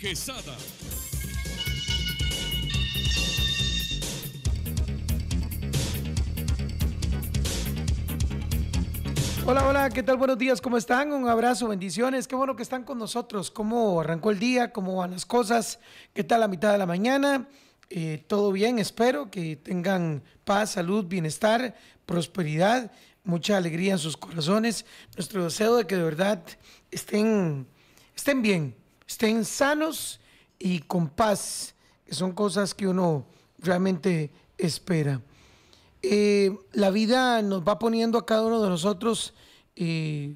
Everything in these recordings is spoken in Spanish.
Quesada. Hola, hola, ¿qué tal? Buenos días, ¿cómo están? Un abrazo, bendiciones, qué bueno que están con nosotros, cómo arrancó el día, cómo van las cosas, qué tal la mitad de la mañana, eh, todo bien, espero que tengan paz, salud, bienestar, prosperidad, mucha alegría en sus corazones, nuestro deseo de que de verdad estén, estén bien, estén sanos y con paz, que son cosas que uno realmente espera. Eh, la vida nos va poniendo a cada uno de nosotros eh,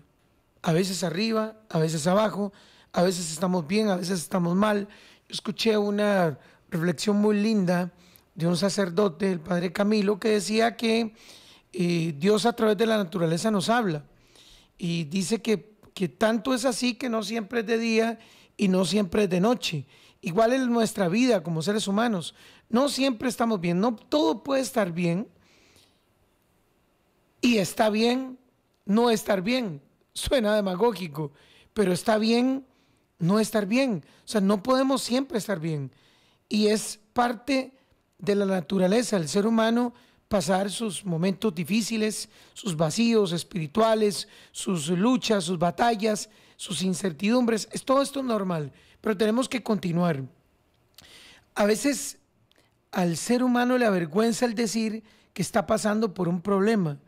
a veces arriba, a veces abajo, a veces estamos bien, a veces estamos mal. escuché una reflexión muy linda de un sacerdote, el padre Camilo, que decía que eh, Dios a través de la naturaleza nos habla y dice que, que tanto es así que no siempre es de día y no siempre es de noche. Igual es nuestra vida como seres humanos. No siempre estamos bien, no todo puede estar bien. Y está bien no estar bien. Suena demagógico, pero está bien no estar bien. O sea, no podemos siempre estar bien. Y es parte de la naturaleza del ser humano pasar sus momentos difíciles, sus vacíos espirituales, sus luchas, sus batallas sus incertidumbres. Es, todo esto normal, pero tenemos que continuar. A veces al ser humano le avergüenza el decir que está pasando por un problema,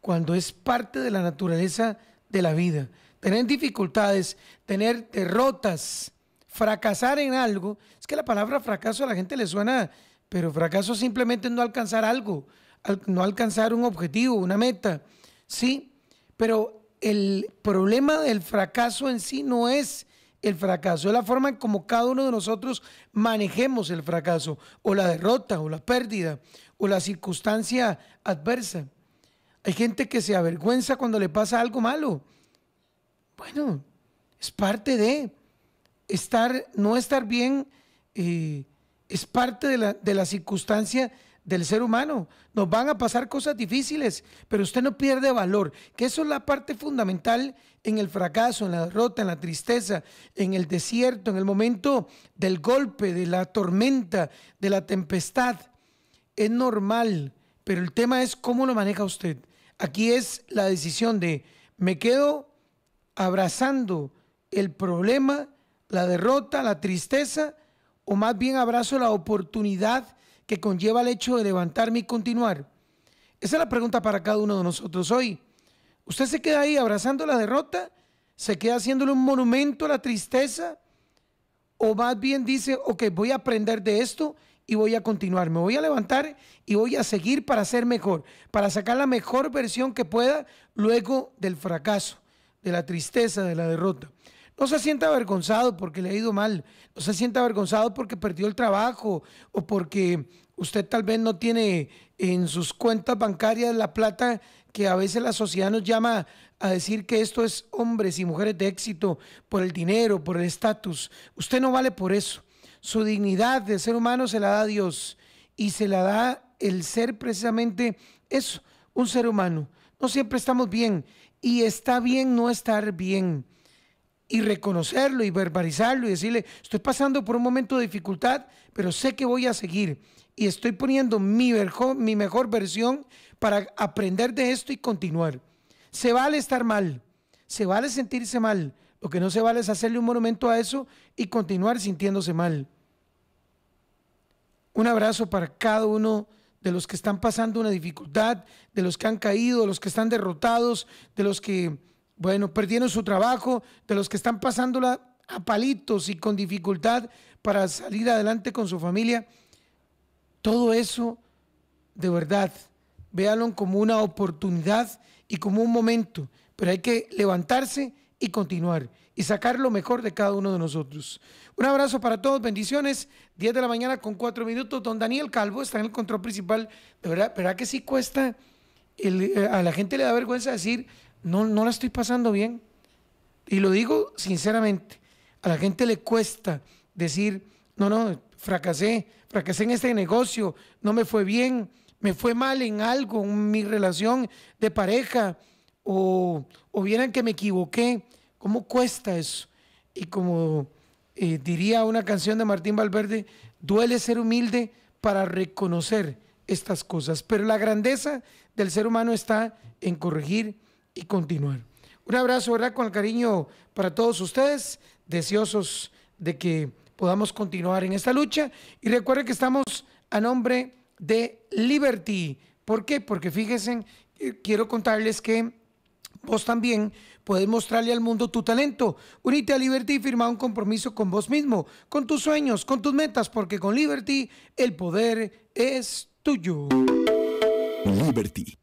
cuando es parte de la naturaleza de la vida. Tener dificultades, tener derrotas, fracasar en algo. Es que la palabra fracaso a la gente le suena, pero fracaso simplemente no alcanzar algo, no alcanzar un objetivo, una meta. Sí, pero el problema del fracaso en sí no es el fracaso, es la forma en como cada uno de nosotros manejemos el fracaso, o la derrota, o la pérdida, o la circunstancia adversa. Hay gente que se avergüenza cuando le pasa algo malo. Bueno, es parte de estar, no estar bien, eh, es parte de la, de la circunstancia del ser humano. Nos van a pasar cosas difíciles, pero usted no pierde valor, que eso es la parte fundamental en el fracaso, en la derrota, en la tristeza, en el desierto, en el momento del golpe, de la tormenta, de la tempestad. Es normal, pero el tema es cómo lo maneja usted. Aquí es la decisión de me quedo abrazando el problema, la derrota, la tristeza, o más bien abrazo la oportunidad que conlleva el hecho de levantarme y continuar? Esa es la pregunta para cada uno de nosotros hoy. ¿Usted se queda ahí abrazando la derrota? ¿Se queda haciéndole un monumento a la tristeza? ¿O más bien dice, ok, voy a aprender de esto y voy a continuar? Me voy a levantar y voy a seguir para ser mejor, para sacar la mejor versión que pueda luego del fracaso, de la tristeza, de la derrota. No se sienta avergonzado porque le ha ido mal, no se sienta avergonzado porque perdió el trabajo o porque usted tal vez no tiene en sus cuentas bancarias la plata que a veces la sociedad nos llama a decir que esto es hombres y mujeres de éxito por el dinero, por el estatus. Usted no vale por eso. Su dignidad de ser humano se la da Dios y se la da el ser precisamente eso, un ser humano. No siempre estamos bien y está bien no estar bien y reconocerlo y verbalizarlo y decirle, estoy pasando por un momento de dificultad, pero sé que voy a seguir y estoy poniendo mi, mi mejor versión para aprender de esto y continuar. Se vale estar mal, se vale sentirse mal, lo que no se vale es hacerle un monumento a eso y continuar sintiéndose mal. Un abrazo para cada uno de los que están pasando una dificultad, de los que han caído, de los que están derrotados, de los que bueno, perdieron su trabajo, de los que están pasándola a palitos y con dificultad para salir adelante con su familia. Todo eso, de verdad, véanlo como una oportunidad y como un momento, pero hay que levantarse y continuar y sacar lo mejor de cada uno de nosotros. Un abrazo para todos, bendiciones. 10 de la mañana con 4 minutos. Don Daniel Calvo está en el control principal. De verdad, ¿verdad que sí cuesta? Eh, a la gente le da vergüenza decir, no, no la estoy pasando bien. Y lo digo sinceramente, a la gente le cuesta decir, no, no, fracasé, fracasé en este negocio, no me fue bien, me fue mal en algo, en mi relación de pareja, o, o vieran que me equivoqué. ¿Cómo cuesta eso? Y como eh, diría una canción de Martín Valverde, duele ser humilde para reconocer estas cosas, pero la grandeza del ser humano está en corregir y continuar. Un abrazo, ¿verdad? Con el cariño para todos ustedes, deseosos de que podamos continuar en esta lucha. Y recuerden que estamos a nombre de Liberty. ¿Por qué? Porque fíjense, eh, quiero contarles que vos también puedes mostrarle al mundo tu talento. Unite a Liberty y firma un compromiso con vos mismo, con tus sueños, con tus metas, porque con Liberty el poder es tuyo. Liberty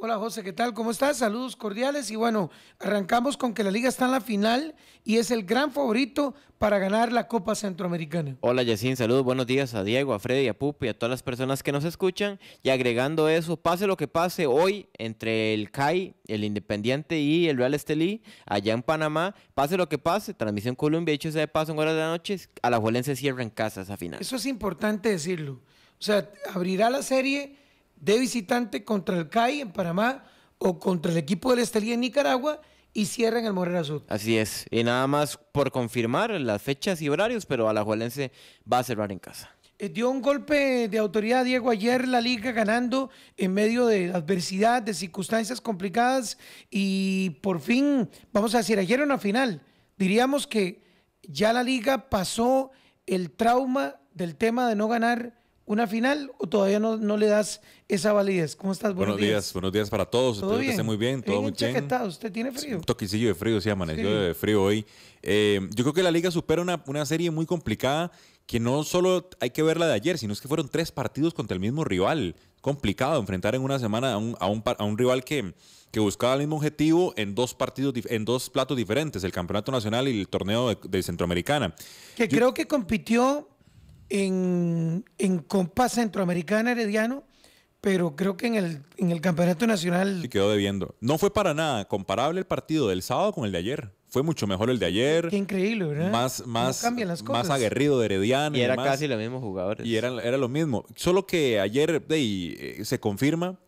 Hola José, ¿qué tal? ¿Cómo estás? Saludos cordiales y bueno, arrancamos con que la liga está en la final y es el gran favorito para ganar la Copa Centroamericana. Hola Yacine, saludos, buenos días a Diego, a Freddy, a y a todas las personas que nos escuchan y agregando eso, pase lo que pase hoy entre el CAI, el Independiente y el Real Estelí, allá en Panamá, pase lo que pase, transmisión Colombia, hecho ese de paso en horas de la noche, a la se cierran casas casa esa final. Eso es importante decirlo, o sea, abrirá la serie de visitante contra el CAI en Panamá o contra el equipo del Estelí en Nicaragua y cierran el Morera Azul. Así es. Y nada más por confirmar las fechas y horarios, pero Alajuelense va a cerrar en casa. Eh, dio un golpe de autoridad, Diego, ayer la liga ganando en medio de adversidad, de circunstancias complicadas y por fin, vamos a decir, ayer en una final. Diríamos que ya la liga pasó el trauma del tema de no ganar una final o todavía no, le das esa validez? ¿Cómo estás? Buenos, días. buenos días para todos. ¿Todo bien? muy bien, todo muy ¿Usted tiene frío? Un toquicillo de frío, sí, amaneció de frío hoy. Eh, yo creo que la liga supera una, serie muy complicada que no solo hay que verla de ayer, sino es que fueron tres partidos contra el mismo rival. Complicado enfrentar en una semana a un, a un, rival que, que buscaba el mismo objetivo en dos partidos en dos platos diferentes, el campeonato nacional y el torneo de, Centroamericana. Que creo que compitió en, en Centroamericana Herediano, pero creo que en el, en el Campeonato Nacional... Se quedó debiendo. No fue para nada comparable el partido del sábado con el de ayer. Fue mucho mejor el de ayer. Qué increíble, ¿verdad? Más, más, más aguerrido de Herediano. Y, era casi los mismos jugadores. Y era, era lo mismo. Solo que ayer eh, se confirma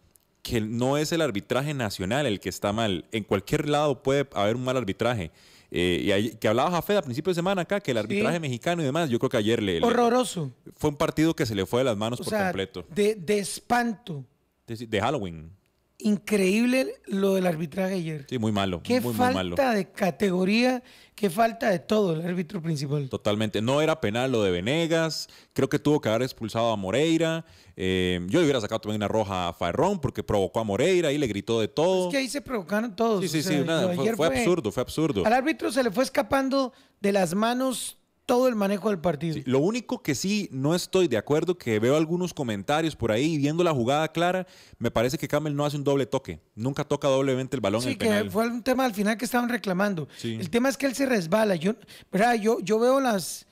que no es el arbitraje nacional el que está mal. En cualquier lado puede haber un mal arbitraje. Eh, y que hablabas a Fed a principio de semana acá, que el arbitraje mexicano y demás, yo creo que ayer le... Horroroso. fue un partido que se le fue de las manos por completo. De, espanto. de Halloween increíble lo del arbitraje ayer. Sí, muy malo. Qué falta de categoría, qué falta de todo el árbitro principal. Totalmente. No era penal lo de Venegas. Creo que tuvo que haber expulsado a Moreira. Eh, yo le hubiera sacado también una roja a Farrón porque provocó a Moreira y le gritó de todo. Es que ahí se provocaron todos. Sí, sí, sí. fue, absurdo, fue absurdo. Al árbitro se le fue escapando de las manos todo el manejo del partido. lo único que sí no estoy de acuerdo, que veo algunos comentarios por ahí viendo la jugada clara, me parece que Campbell no hace un doble toque, nunca toca doblemente el balón. en el que fue un tema al final que estaban reclamando. El tema es que él se resbala. Yo, yo, yo veo las,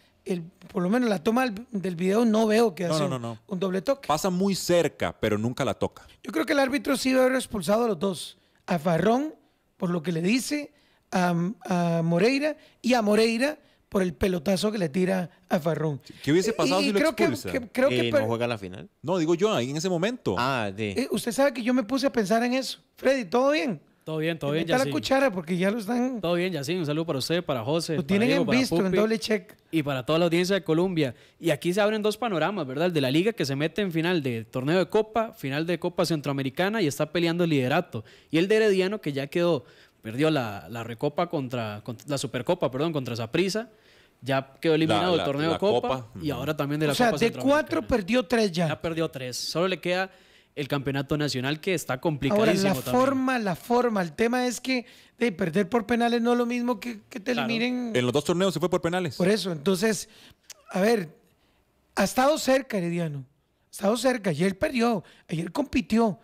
por lo menos la toma del, video no veo que hace un doble toque. Pasa muy cerca, pero nunca la toca. Yo creo que el árbitro sí debe haber expulsado a los dos. A Farrón, por lo que le dice, a, a Moreira, y a Moreira por el pelotazo que le tira a Farrón. ¿Qué hubiese pasado si lo creo Que, eh, no juega la final. No, digo yo, ahí en ese momento. Ah, de. Eh, usted sabe que yo me puse a pensar en eso. Freddy, ¿todo bien? Todo bien, todo eh, bien, ya la cuchara porque ya lo están... Todo bien, sí. Un saludo para usted, para José, Lo tienen en visto, en doble check. Y para toda la audiencia de Colombia. Y aquí se abren dos panoramas, ¿verdad? El de la Liga que se mete en final de torneo de Copa, final de Copa Centroamericana y está peleando el liderato. Y el de Herediano que ya quedó Perdió la, Recopa contra, la Supercopa, perdón, contra Zaprisa Ya quedó eliminado del torneo Copa, y ahora también de la O sea, de cuatro perdió tres ya. Ya perdió tres. Solo le queda el campeonato nacional que está complicadísimo. Ahora, la forma, la forma. El tema es que de perder por penales no es lo mismo que, que te En los dos torneos se fue por penales. Por eso, entonces, a ver, ha estado cerca, Herediano. Ha estado cerca. Ayer perdió, ayer compitió.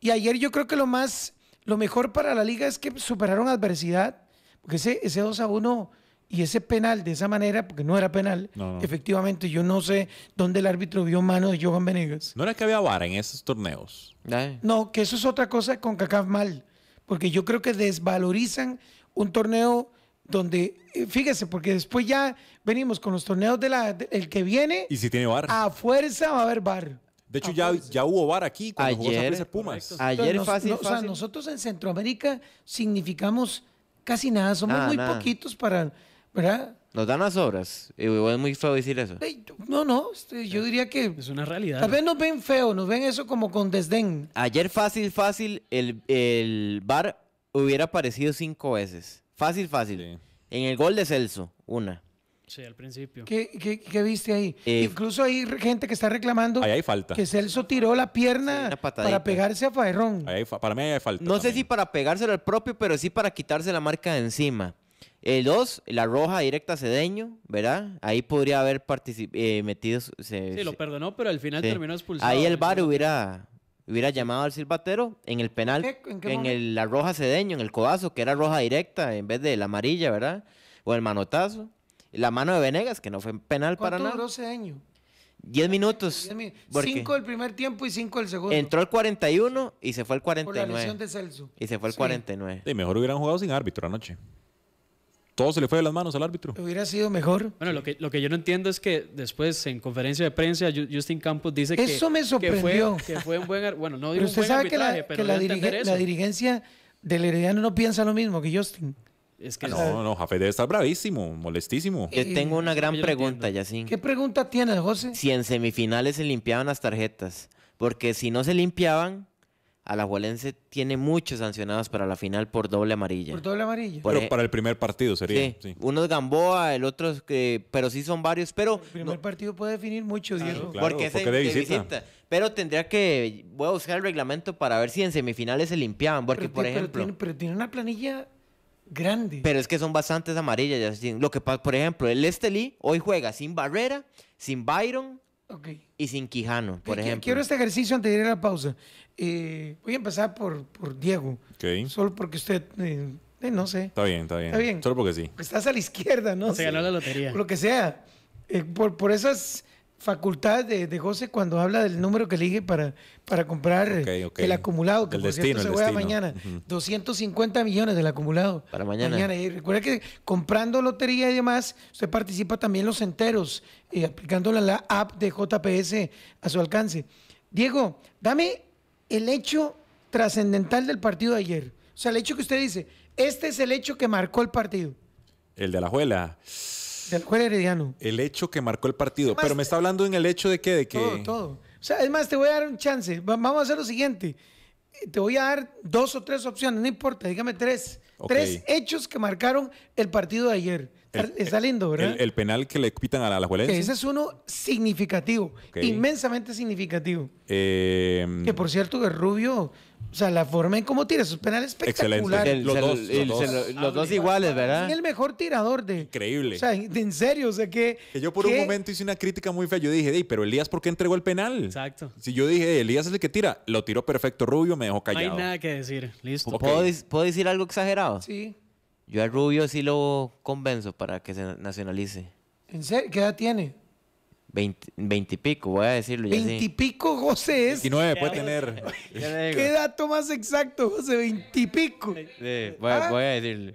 Y ayer yo creo que lo más lo mejor para la liga es que superaron adversidad, porque ese, ese 2 a 1 y ese penal de esa manera, porque no era penal, efectivamente, yo no sé dónde el árbitro vio mano de Johan Venegas. No era que había vara en esos torneos. No, que eso es otra cosa con CACAF mal, porque yo creo que desvalorizan un torneo donde, eh, fíjese, porque después ya venimos con los torneos del que viene. Y si tiene bar. A fuerza va a haber bar. De hecho, ah, ya, pues, ya hubo bar aquí cuando ayer, Pumas. Ayer fácil, fácil. O sea, nosotros en Centroamérica significamos casi nada, somos muy poquitos para, ¿verdad? Nos dan las obras. es muy feo decir eso. No, no, este, yo diría que... Es una realidad. Tal vez nos ven feo, nos ven eso como con desdén. Ayer fácil, fácil, el, el hubiera aparecido cinco veces. Fácil, fácil. En el gol de Celso, una. Sí, al principio. ¿Qué, viste ahí? Eh, Incluso hay gente que está reclamando falta. que Celso tiró la pierna para pegarse a Faerrón. para mí hay falta. No sé si para pegárselo al propio, pero sí para quitarse la marca de encima. El dos, la roja directa a Cedeño, ¿verdad? Ahí podría haber eh, metido. Se, sí, lo perdonó, pero al final terminó expulsado. Ahí el bar hubiera, hubiera llamado al silbatero en el penal, en, el, la roja Cedeño, en el codazo, que era roja directa en vez de la amarilla, ¿verdad? O el manotazo. La mano de Venegas, que no fue penal para nada. duró años? Diez minutos. Cinco el primer tiempo y cinco el segundo. Entró el 41 y se fue el 49. Por la lesión de Celso. Y se fue el 49. Y mejor hubieran jugado sin árbitro anoche. Todo se le fue de las manos al árbitro. Hubiera sido mejor. Bueno, lo que, lo que yo no entiendo es que después en conferencia de prensa Justin Campos dice que... Eso me sorprendió. Que fue, un buen... Bueno, no digo un buen arbitraje, que la, pero que la dirigencia del Herediano no piensa lo mismo que Justin. Ah, es no, no, Jafé debe estar bravísimo, molestísimo. Yo eh, tengo una gran pregunta, Yacín. ¿Qué pregunta tienes, José? Si en semifinales se limpiaban las tarjetas. Porque si no se limpiaban, Alajuelense tiene muchos sancionados para la final por doble amarilla. Por doble amarilla. pero eh, para el primer partido sería. Sí. Uno es Gamboa, el otro es pero sí son varios. Pero el primer partido puede definir muchos, Diego. Claro, porque, porque de visita. Pero tendría que, voy a buscar el reglamento para ver si en semifinales se limpiaban. Porque por ejemplo. pero tiene una planilla Grande. Pero es que son bastantes amarillas, Lo que por ejemplo, el Esteli hoy juega sin Barrera, sin Byron y sin Quijano, por ejemplo. Quiero este ejercicio antes de ir a la pausa. Eh, voy a empezar por, Diego. Solo porque usted, eh, eh, no sé. Está bien, está bien, está bien. Solo porque sí. Estás a la izquierda, ¿no? Se ganó la lotería. Lo que sea. por, por esas facultad de, de, José cuando habla del número que elige para, para comprar el acumulado, que por cierto, se juega mañana. 250 millones del acumulado. Para mañana. Y recuerda que comprando lotería y demás, usted participa también los enteros, eh, aplicando la app de JPS a su alcance. Diego, dame el hecho trascendental del partido de ayer. O sea, el hecho que usted dice, este es el hecho que marcó el partido. El de la juela. El juez herediano. El hecho que marcó el partido. Pero me está hablando en el hecho de que... De que... Todo, todo. O sea, es más, te voy a dar un chance. Vamos a hacer lo siguiente. Eh, te voy a dar dos o tres opciones, no importa, dígame tres. Tres hechos que marcaron el partido de ayer. Está lindo, ¿verdad? El, penal que le quitan a la Alajuelense. ese es uno significativo, inmensamente significativo. Em, que por cierto, que Rubio o sea, la forma en cómo tira sus penales espectacular. Excelente. Los, dos, iguales, ¿verdad? Es el mejor tirador de. Increíble. O sea, en serio, o sea que. que yo por un momento hice una crítica muy fea. Yo dije, Ey, pero Elías, ¿por qué entregó el penal? Exacto. Si yo dije, Elías es el que tira, lo tiró perfecto Rubio, me dejó callado. No hay nada que decir. Listo. ¿Puedo, decir algo exagerado? Sí. Yo a Rubio sí lo convenzo para que se nacionalice. ¿En serio? ¿Qué edad tiene? 20, 20, y pico, voy a decirlo. Ya 20 y pico, José es. 19 puede tener. ¿Qué dato más exacto, José? 20 y pico. Sí, voy, ¿Ah? voy a decirlo.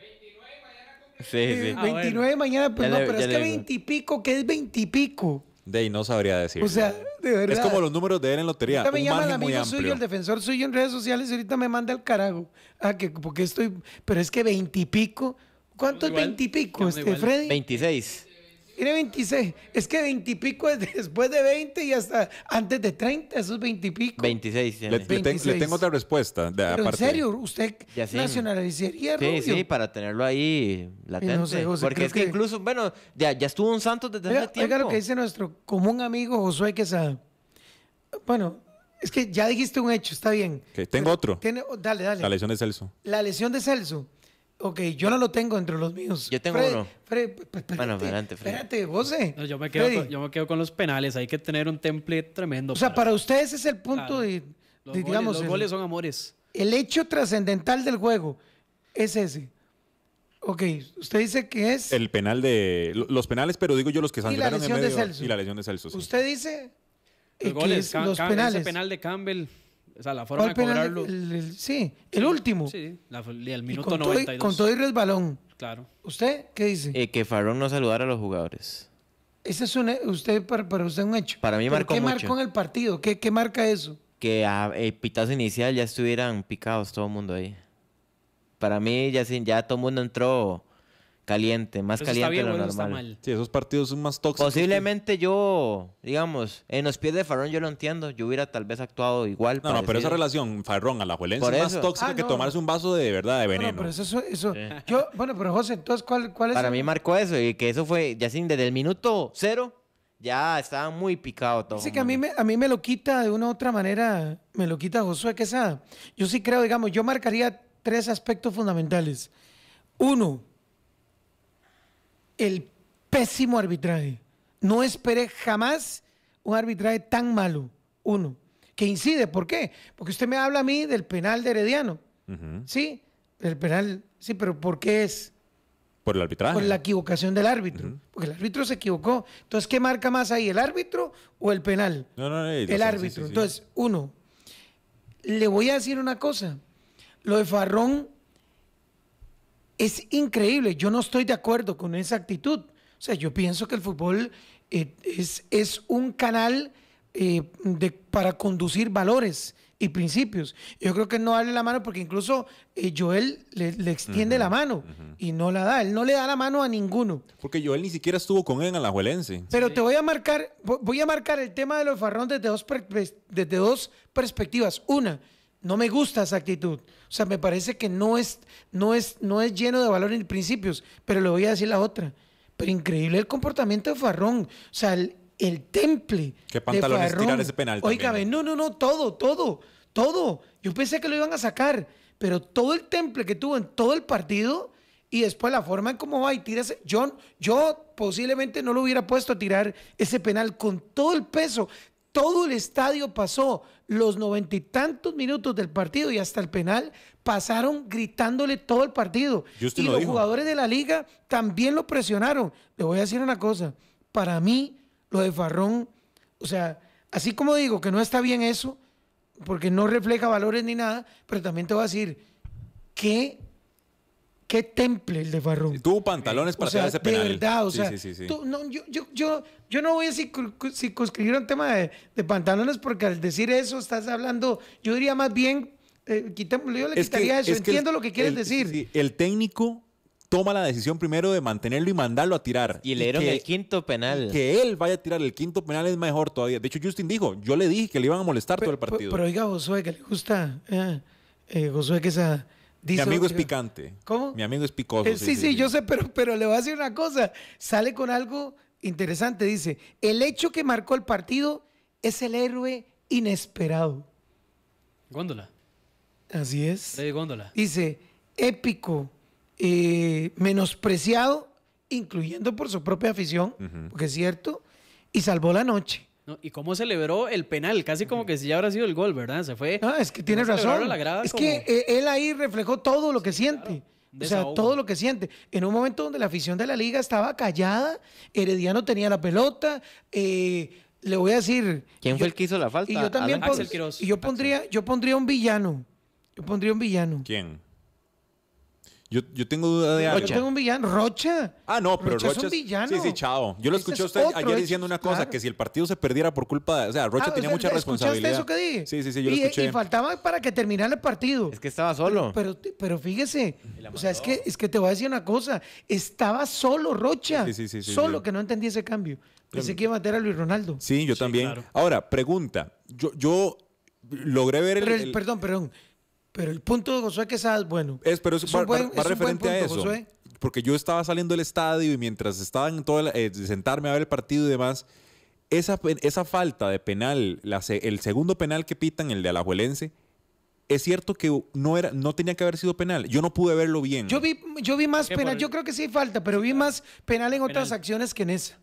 Sí, sí. 29 eh, ah, bueno. mañana, pues ya no, le, pero es que 20 y pico, ¿qué es 20 y pico? De ahí no sabría decir. O sea, de verdad. Es como los números de él en lotería. Ahorita me llama el amigo suyo, el defensor suyo en redes sociales y ahorita me manda al carajo. Ah, que porque estoy. Pero es que 20 y pico. ¿Cuánto es 20 y pico, este, Freddy? 26. Tiene 26. Es que 20 y pico es después de 20 y hasta antes de 30, esos 20 y pico. 26. Le, le tengo otra respuesta. en serio, usted nacionalizaría sí, Rubio. Sí, para tenerlo ahí latente. Porque es que, incluso, bueno, ya, estuvo un santo desde hace tiempo. Oiga lo que dice nuestro común amigo Josué Quesada. Bueno, es que ya dijiste un hecho, está bien. tengo otro. dale, dale. La lesión de Celso. La lesión de Celso. Ok, yo no lo tengo entre los míos. Yo tengo uno. Pues, pues, bueno, adelante, Fred. Espérate, No, yo, me quedo con, los penales. Hay que tener un template tremendo. O sea, para, ustedes es el punto de, los digamos. Goles, son amores. El hecho trascendental del juego es ese. Ok, usted dice que es. El penal de. Los penales, pero digo yo los que sancionaron en medio. Y la lesión de Celso. Usted dice. Los goles, los penales. Ese penal de Campbell. O sea, la forma de cobrarlo. sí, el último. Sí, el minuto con 92. Todo con todo y resbalón. Claro. ¿Usted qué dice? Eh, que Farrón no saludara a los jugadores. Ese es un, e, usted, para, usted un hecho. Para mí marcó ¿Qué marcó en el partido? ¿Qué, marca eso? Que a, eh, pitazo inicial ya estuvieran picados todo el mundo ahí. Para mí ya, ya todo el mundo entró caliente, más caliente de lo normal. Sí, esos partidos son más tóxicos. Posiblemente yo, digamos, en los pies de Farrón yo lo entiendo, yo hubiera tal vez actuado igual. No, no pero esa relación Farrón a la Juelense es más tóxica ah, que tomarse un vaso de verdad de veneno. No, pero eso, eso, bueno, pero José, entonces, ¿cuál, es? Para mí marcó eso y que eso fue, ya sin desde el minuto cero, ya estaba muy picado todo. Así que a mí, me, a mí me lo quita de una u otra manera, me lo quita Josué que esa, Yo sí creo, digamos, yo marcaría tres aspectos fundamentales. Uno, el pésimo arbitraje. No esperé jamás un arbitraje tan malo, uno, que incide. ¿Por qué? Porque usted me habla a mí del penal de Herediano. Sí, el penal, sí, pero ¿por qué es? Por el arbitraje. Por la equivocación del árbitro. Porque el árbitro se equivocó. Entonces, ¿qué marca más ahí, el árbitro o el penal? No, no, no, el árbitro. Entonces, uno, le voy a decir una cosa. Lo de Farrón es increíble. Yo no estoy de acuerdo con esa actitud. O sea, yo pienso que el fútbol eh, es, es, un canal eh, de, para conducir valores y principios. Yo creo que no darle la mano porque incluso eh, Joel le, extiende la mano y no la da. Él no le da la mano a ninguno. Porque Joel ni siquiera estuvo con él en Juelense. Pero te voy a marcar, voy a marcar el tema de los farrón desde dos, desde dos perspectivas. Una, no me gusta esa actitud. O sea, me parece que no es, no es, no es lleno de valor ni principios, pero le voy a decir la otra. Pero increíble el comportamiento de Farrón. O sea, el, temple. ¿Qué pantalones de tirar ese penal? Oiga, ¿no? no, no, todo, todo, todo. Yo pensé que lo iban a sacar, pero todo el temple que tuvo en todo el partido y después la forma en cómo va y tira ese. yo posiblemente no lo hubiera puesto a tirar ese penal con todo el peso todo el estadio pasó los noventa y tantos minutos del partido y hasta el penal pasaron gritándole todo el partido. y los jugadores de la liga también lo presionaron. Le voy a decir una cosa, para mí lo de Farrón, o sea, así como digo que no está bien eso, porque no refleja valores ni nada, pero también te voy a decir, que qué temple el de Farrón. Tuvo pantalones para tirar ese penal. De verdad, o sea, yo, no voy a circunscribir un tema de, pantalones porque al decir eso estás hablando, yo diría más bien, eh, yo le quitaría eso, entiendo lo que quieres decir. el técnico toma la decisión primero de mantenerlo y mandarlo a tirar. Y le dieron el quinto penal. Que él vaya a tirar el quinto penal es mejor todavía. De hecho, Justin dijo, yo le dije que le iban a molestar todo el partido. Pero, oiga, Josué, que le gusta. Ah, eh, Josué, que esa mi amigo es picante. ¿Cómo? Mi amigo es picoso. Eh, sí, sí, yo sé, pero, pero le voy a decir una cosa. Sale con algo interesante. Dice, el hecho que marcó el partido es el héroe inesperado. Góndola. Así es. Góndola. Dice, épico, eh, menospreciado, incluyendo por su propia afición, que porque es cierto, y salvó la noche. ¿Y cómo celebró el penal? Casi como que si ya habrá sido el gol, ¿verdad? Se fue. No, ah, es que tienes razón. es que eh, él ahí reflejó todo lo que siente. O sea, todo lo que siente. En un momento donde la afición de la liga estaba callada, Herediano tenía la pelota, eh, le voy a decir. ¿Quién fue el que hizo la falta? Y yo también Y yo pondría, yo pondría un villano. Yo pondría un villano. ¿Quién? Yo, yo tengo duda de algo. Rocha es un villano. Rocha. Ah, no, pero Rocha, es un villano. Sí, sí, chao. Yo lo este escuché usted ayer diciendo una cosa, que si el partido se perdiera por culpa de... O sea, Rocha ah, tenía mucha responsabilidad. eso que dije? Sí, sí, sí, yo lo eh, escuché. Y faltaba para que terminara el partido. Es que estaba solo. Pero, pero, fíjese, o sea, es que, es que te voy a decir una cosa. Estaba solo Rocha. Sí, sí, sí. solo que no entendí ese cambio. Pensé que iba a meter a Luis Ronaldo. Sí, yo también. Ahora, pregunta. Yo, yo logré ver el... Perdón, perdón. Pero el punto de Josué que es bueno. Es, pero es, buen, referente punto, a eso. Porque yo estaba saliendo del estadio y mientras estaban en todo eh, sentarme a ver el partido y demás, esa, esa falta de penal, el segundo penal que pitan, el de Alajuelense, es cierto que no, era, no tenía que haber sido penal. Yo no pude verlo bien. Yo vi, yo vi más penal. Yo creo que sí falta, pero vi más penal en otras acciones que en esa.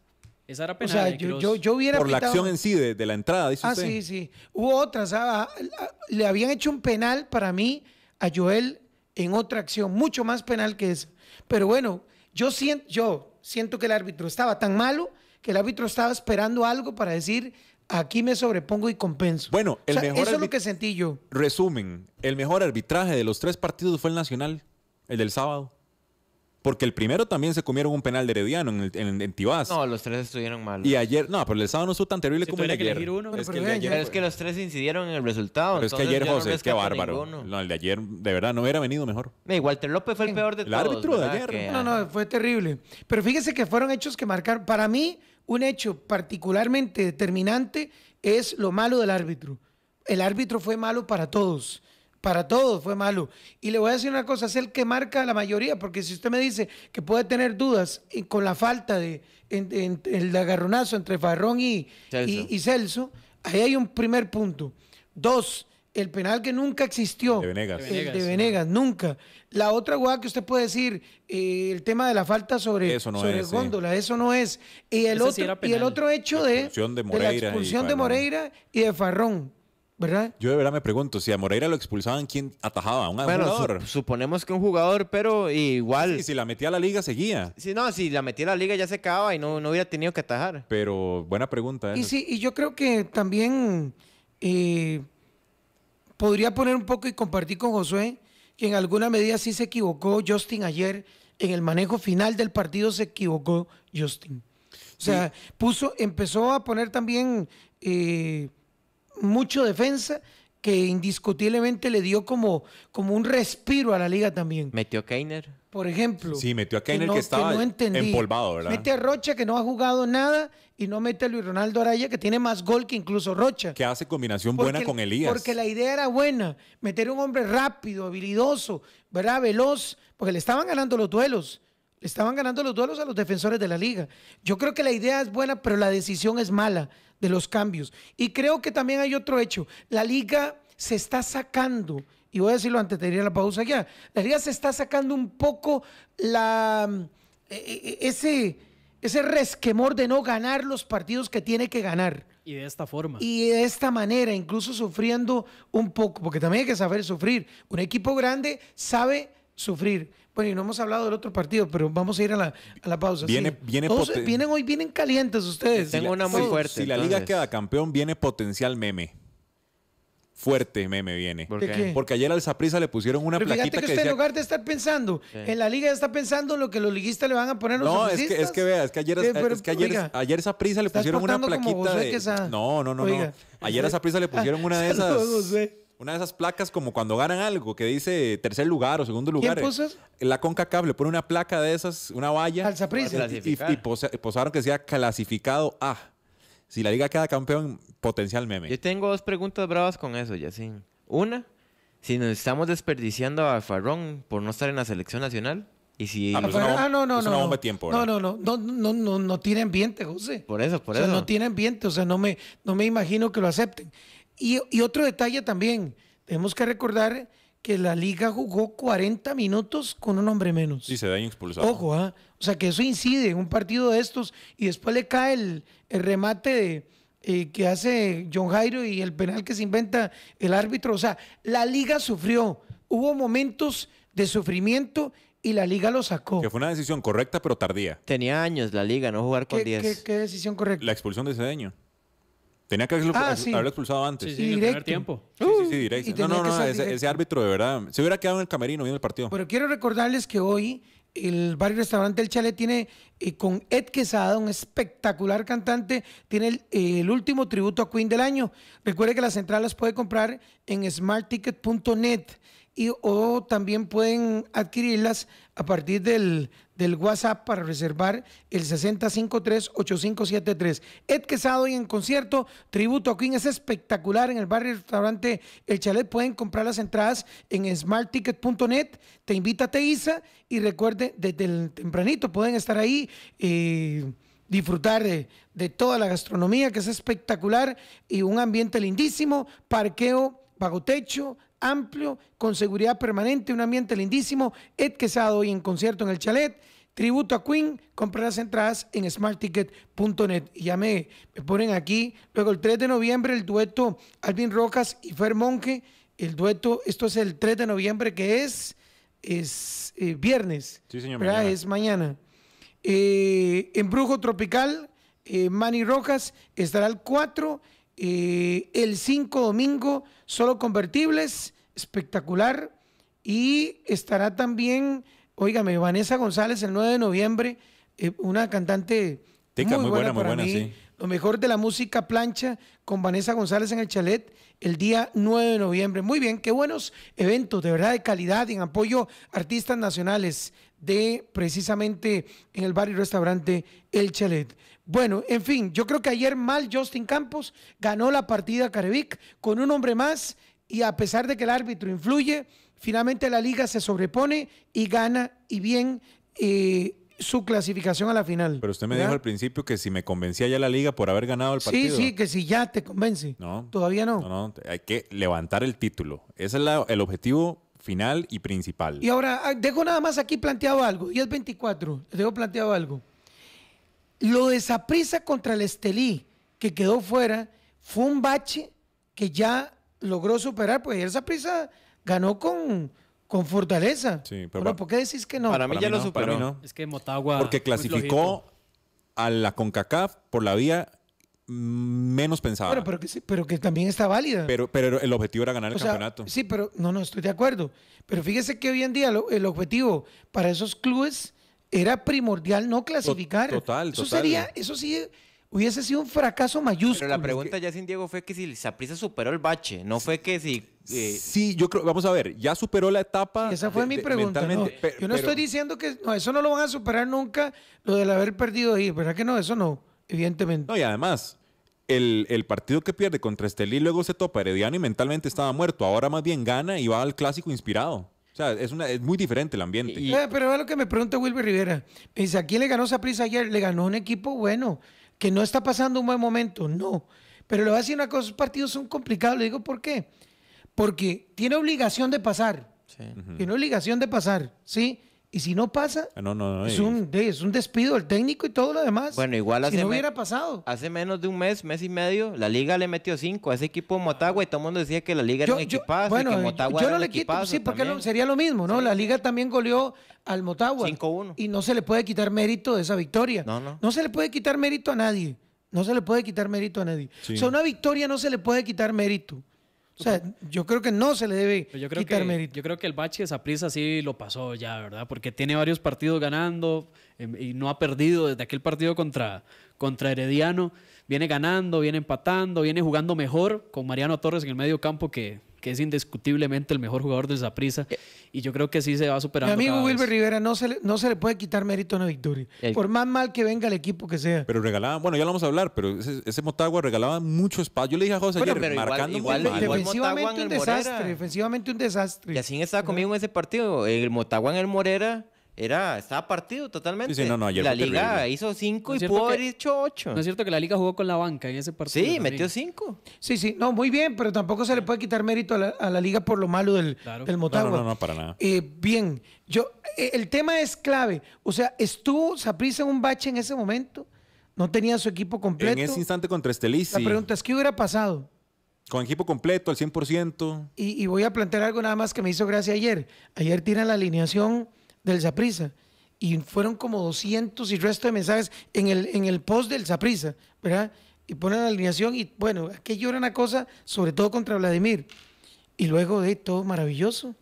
Esa era penal. O sea, yo, yo, yo, hubiera Por la acción en sí, de, la entrada, dice ah, sí, sí. Hubo otras. Ah, ah, ah, le habían hecho un penal para mí a Joel en otra acción, mucho más penal que esa. Pero bueno, yo siento, yo siento que el árbitro estaba tan malo que el árbitro estaba esperando algo para decir, aquí me sobrepongo y compenso. Bueno, el mejor eso es lo que sentí yo. Resumen, el mejor arbitraje de los tres partidos fue el Nacional, el del sábado. Porque el primero también se comieron un penal de Herediano en, el, en, Tibás. No, los tres estuvieron mal. Y ayer, no, pero el sábado no estuvo tan terrible como el de ayer. es, que pero es que los tres incidieron en el resultado. Pero es que ayer, José, es que bárbaro. No, el de ayer, de verdad, no hubiera venido mejor. Y Walter López fue el peor de todos. El árbitro de ayer. no, no, fue terrible. Pero fíjese que fueron hechos que marcaron. Para mí, un hecho particularmente determinante es lo malo del árbitro. El árbitro fue malo para todos. Para todos fue malo. Y le voy a decir una cosa, es el que marca la mayoría, porque si usted me dice que puede tener dudas con la falta de el agarronazo entre Farrón y Celso. ahí hay un primer punto. Dos, el penal que nunca existió. De Venegas. de Venegas, nunca. La otra guada que usted puede decir, eh, el tema de la falta sobre, eso no es, góndola, eso no es. Y el, otro, y el otro hecho de, de, la expulsión de Moreira y de Farrón. ¿verdad? Yo de verdad me pregunto, si a Moreira lo expulsaban, ¿quién atajaba? ¿Un jugador? suponemos que un jugador, pero igual... si la metía a la liga, seguía. Si no, si la metía a la liga ya se acababa y no, no hubiera tenido que atajar. Pero buena pregunta. ¿eh? Y sí, y yo creo que también eh, podría poner un poco y compartir con Josué que en alguna medida sí se equivocó Justin ayer. En el manejo final del partido se equivocó Justin. O sea, puso, empezó a poner también... Eh, mucho defensa que indiscutiblemente le dio como, como un respiro a la liga también. Metió Keiner. Por ejemplo. Sí, metió a Keiner que, estaba empolvado, ¿verdad? Mete a Rocha que no ha jugado nada y no mete a Luis Ronaldo Araya que tiene más gol que incluso Rocha. Que hace combinación buena con Elías. Porque la idea era buena, meter un hombre rápido, habilidoso, ¿verdad? Veloz, porque le estaban ganando los duelos estaban ganando los duelos a los defensores de la liga. Yo creo que la idea es buena, pero la decisión es mala de los cambios. Y creo que también hay otro hecho. La liga se está sacando, y voy a decirlo antes de ir a la pausa ya, la liga se está sacando un poco eh, eh, eh, ese, ese resquemor de no ganar los partidos que tiene que ganar. Y de esta forma. Y de esta manera, incluso sufriendo un poco, porque también hay que saber sufrir. Un equipo grande sabe sufrir. Bueno, y no hemos hablado del otro partido, pero vamos a ir a la, pausa. Viene, vienen hoy, vienen calientes ustedes. Tengo una muy fuerte. Si la liga queda campeón, viene potencial meme. Fuerte meme viene. Porque ayer a esa prisa le pusieron una pero plaquita que, que usted en lugar de estar pensando en la liga, ya está pensando en lo que los liguistas le van a poner a los No, es que, es que vea, es que ayer, eh, pero, ayer, oiga, ayer prisa le pusieron una plaquita de... No, no, no, no. Ayer a prisa le pusieron ah, una de esas... Una de esas placas como cuando ganan algo que dice tercer lugar o segundo lugar. ¿Quién eh, puso La conca le pone una placa de esas, una valla. Al Y, posaron que sea clasificado A. Si la liga queda campeón, potencial meme. Yo tengo dos preguntas bravas con eso, Yacine. Una, si nos estamos desperdiciando a Farrón por no estar en la selección nacional. Y si... Ah, pues ah no, no, pues no. No. Tiempo, no, no, no, no, no, no, no tiene ambiente, José. Por eso, por eso. No tiene ambiente, o sea, no me, no me imagino que lo acepten. Y, otro detalle también, tenemos que recordar que la liga jugó 40 minutos con un hombre menos. Sí, se da expulsado. Ojo, ¿ah? o sea que eso incide en un partido de estos y después le cae el, remate eh, que hace John Jairo y el penal que se inventa el árbitro. O sea, la liga sufrió, hubo momentos de sufrimiento y la liga lo sacó. Que fue una decisión correcta pero tardía. Tenía años la liga, no jugar con ¿Qué, ¿qué, ¿Qué, decisión correcta? La expulsión de Cedeño. Tenía que ah, haberlo, expulsado antes. Sí, sí, tiempo. sí, sí, uh, directo. No, no, no, ese, árbitro de verdad. Se hubiera quedado en el camerino viendo el partido. Pero quiero recordarles que hoy el barrio restaurante El Chalet tiene eh, con Ed Quesada, un espectacular cantante, tiene el, último tributo a Queen del año. Recuerde que las entradas las puede comprar en smartticket.net y o también pueden adquirirlas a partir del, del WhatsApp para reservar el 6053-8573. Ed Quesado y en concierto, tributo a Queen es espectacular en el barrio restaurante El Chalet. Pueden comprar las entradas en smartticket.net. Te invita a Teisa y recuerde, desde el tempranito pueden estar ahí. y eh, disfrutar de, toda la gastronomía que es espectacular y un ambiente lindísimo, parqueo bajo techo, amplio, con seguridad permanente, un ambiente lindísimo. Ed Quesado hoy en concierto en el Chalet. Tributo a Queen, compra las entradas en smartticket.net. Y ya me, ponen aquí. Luego el 3 de noviembre el dueto Alvin Rojas y Fer Monge. El dueto, esto es el 3 de noviembre que es, es eh, viernes. Sí, señor. Es mañana. Eh, Brujo Tropical, eh, Manny Rojas, estará el 4. Eh, el 5 domingo, solo convertibles, espectacular. Y estará también Óigame, Vanessa González, el 9 de noviembre, eh, una cantante tenga muy, buena, muy buena, Lo mejor de la música plancha con Vanessa González en el chalet el día 9 de noviembre. Muy bien, qué buenos eventos, de verdad, de calidad, en apoyo a artistas nacionales de precisamente en el bar y restaurante El Chalet. Bueno, en fin, yo creo que ayer mal Justin Campos ganó la partida Carevic con un hombre más y a pesar de que el árbitro influye, finalmente la liga se sobrepone y gana y bien eh, su clasificación a la final. Pero usted me dijo al principio que si me convencía ya la liga por haber ganado el partido. Sí, sí, que si ya te convence. Todavía no. No, no, hay que levantar el título. Ese es el objetivo final y principal. Y ahora, ah, dejo nada más aquí planteado algo, y es 24, dejo planteado algo. Lo de esa prisa contra el Estelí, que quedó fuera, fue un bache que ya logró superar, pues esa prisa ganó con, con fortaleza. Sí, pero ¿por qué decís que no? Para mí ya lo superó. Es que Motagua. Porque clasificó a la CONCACAF por la vía menos pensada. pero, que también está válida. Pero, pero el objetivo era ganar el campeonato. sí, pero no, no, estoy de acuerdo. Pero fíjese que hoy en día el objetivo para esos clubes era primordial no clasificar. Total, total. Eso sería, eso sí hubiese sido un fracaso mayúsculo. Pero la pregunta ya sin Diego fue que si Saprisa superó el bache, no fue que si... Eh, sí, yo creo, vamos a ver, ya superó la etapa. Esa fue mi pregunta. yo no estoy diciendo que no, eso no lo van a superar nunca, lo del haber perdido ahí, ¿verdad que no? Eso no, evidentemente. No, y además, el, el, partido que pierde contra Estelí luego se topa Herediano y mentalmente estaba muerto. Ahora más bien gana y va al clásico inspirado. O sea, es, una, es muy diferente el ambiente. pero es lo que me pregunta Wilber Rivera. dice, ¿a quién le ganó Saprisa ayer? Le ganó un equipo bueno que no está pasando un buen momento, no. Pero le voy a decir una cosa, los partidos son complicados, le digo por qué. Porque tiene obligación de pasar. Tiene obligación de pasar, ¿sí? Y si no pasa, ah, no, no, es, un, es un despido del técnico y todo lo demás. Bueno, igual hace si no hubiera pasado. Hace menos de un mes, mes y medio, la liga le metió cinco a ese equipo de Motagua y todo el mundo decía que la liga era un que yo, no le quito, sí, porque sería lo mismo, ¿no? La liga también goleó al Motagua. 5-1. Y no se le puede quitar mérito de esa victoria. No, no. No se le puede quitar mérito a nadie. No se le puede quitar mérito a nadie. O sea, una victoria no se le puede quitar mérito. O sea, yo creo que no se le debe yo creo que, Yo creo que el bache de Saprisa sí lo pasó ya, ¿verdad? Porque tiene varios partidos ganando em, y no ha perdido desde aquel partido contra, contra Herediano. Viene ganando, viene empatando, viene jugando mejor con Mariano Torres en el medio campo que que es indiscutiblemente el mejor jugador de esa prisa eh, Y yo creo que sí se va a superar Mi amigo Wilber Rivera, no se, le, no se le puede quitar mérito a una victoria. Por más mal que venga el equipo que sea. Pero regalaba bueno, ya lo vamos a hablar, pero ese, Motagua regalaba mucho espacio. Yo le dije a José ayer, marcando igual, defensivamente un desastre, defensivamente un desastre. Y así estaba conmigo en ese partido. El Motagua en el Morera era, estaba partido totalmente. Sí, la Liga hizo cinco y pudo haber hecho ocho. No es cierto que la Liga jugó con la banca en ese partido. Sí, metió cinco. Sí, sí, no, muy bien, pero tampoco se le puede quitar mérito a la, Liga por lo malo del, claro. Motagua. No, no, no, para nada. Eh, bien, yo, eh, el tema es clave. O sea, estuvo Saprisa en un bache en ese momento, no tenía su equipo completo. En ese instante contra Estelí. La pregunta es: ¿qué hubiera pasado? Con equipo completo, al 100%. Y, y voy a plantear algo nada más que me hizo gracia ayer. Ayer tiran la alineación del Zaprisa y fueron como 200 y resto de mensajes en el, en el post del Zaprisa, ¿verdad? Y ponen la alineación y bueno, aquello era una cosa, sobre todo contra Vladimir. Y luego de todo maravilloso.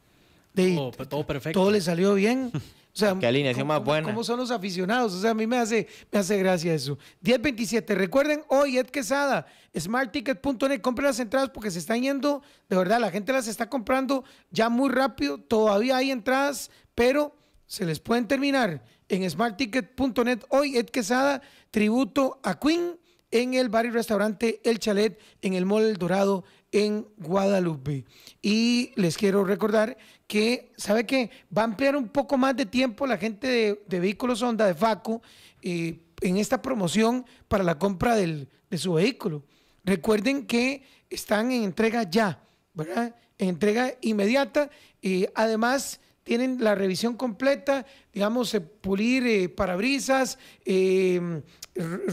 De, todo perfecto. Todo le salió bien. O sea, Qué alineación más buena. ¿Cómo son los aficionados? O sea, a mí me hace, me hace gracia eso. 1027. Recuerden hoy, Ed Quesada, smartticket.net. Compren las entradas porque se están yendo. De verdad, la gente las está comprando ya muy rápido. Todavía hay entradas, pero se les pueden terminar en smartticket.net. Hoy Ed Quesada, tributo a Queen en el bar y restaurante El Chalet en el Mall El Dorado en Guadalupe. Y les quiero recordar que, ¿sabe qué? Va a ampliar un poco más de tiempo la gente de, Vehículos Honda, de FACO, eh, en esta promoción para la compra de su vehículo. Recuerden que están en entrega ya, ¿verdad? En entrega inmediata. y eh, además, tienen la revisión completa, digamos, pulir eh, parabrisas, eh,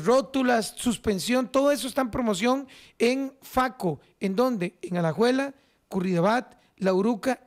rótulas, suspensión, todo eso está en promoción en FACO. ¿En dónde? En Alajuela, Curridabat, La Uruca,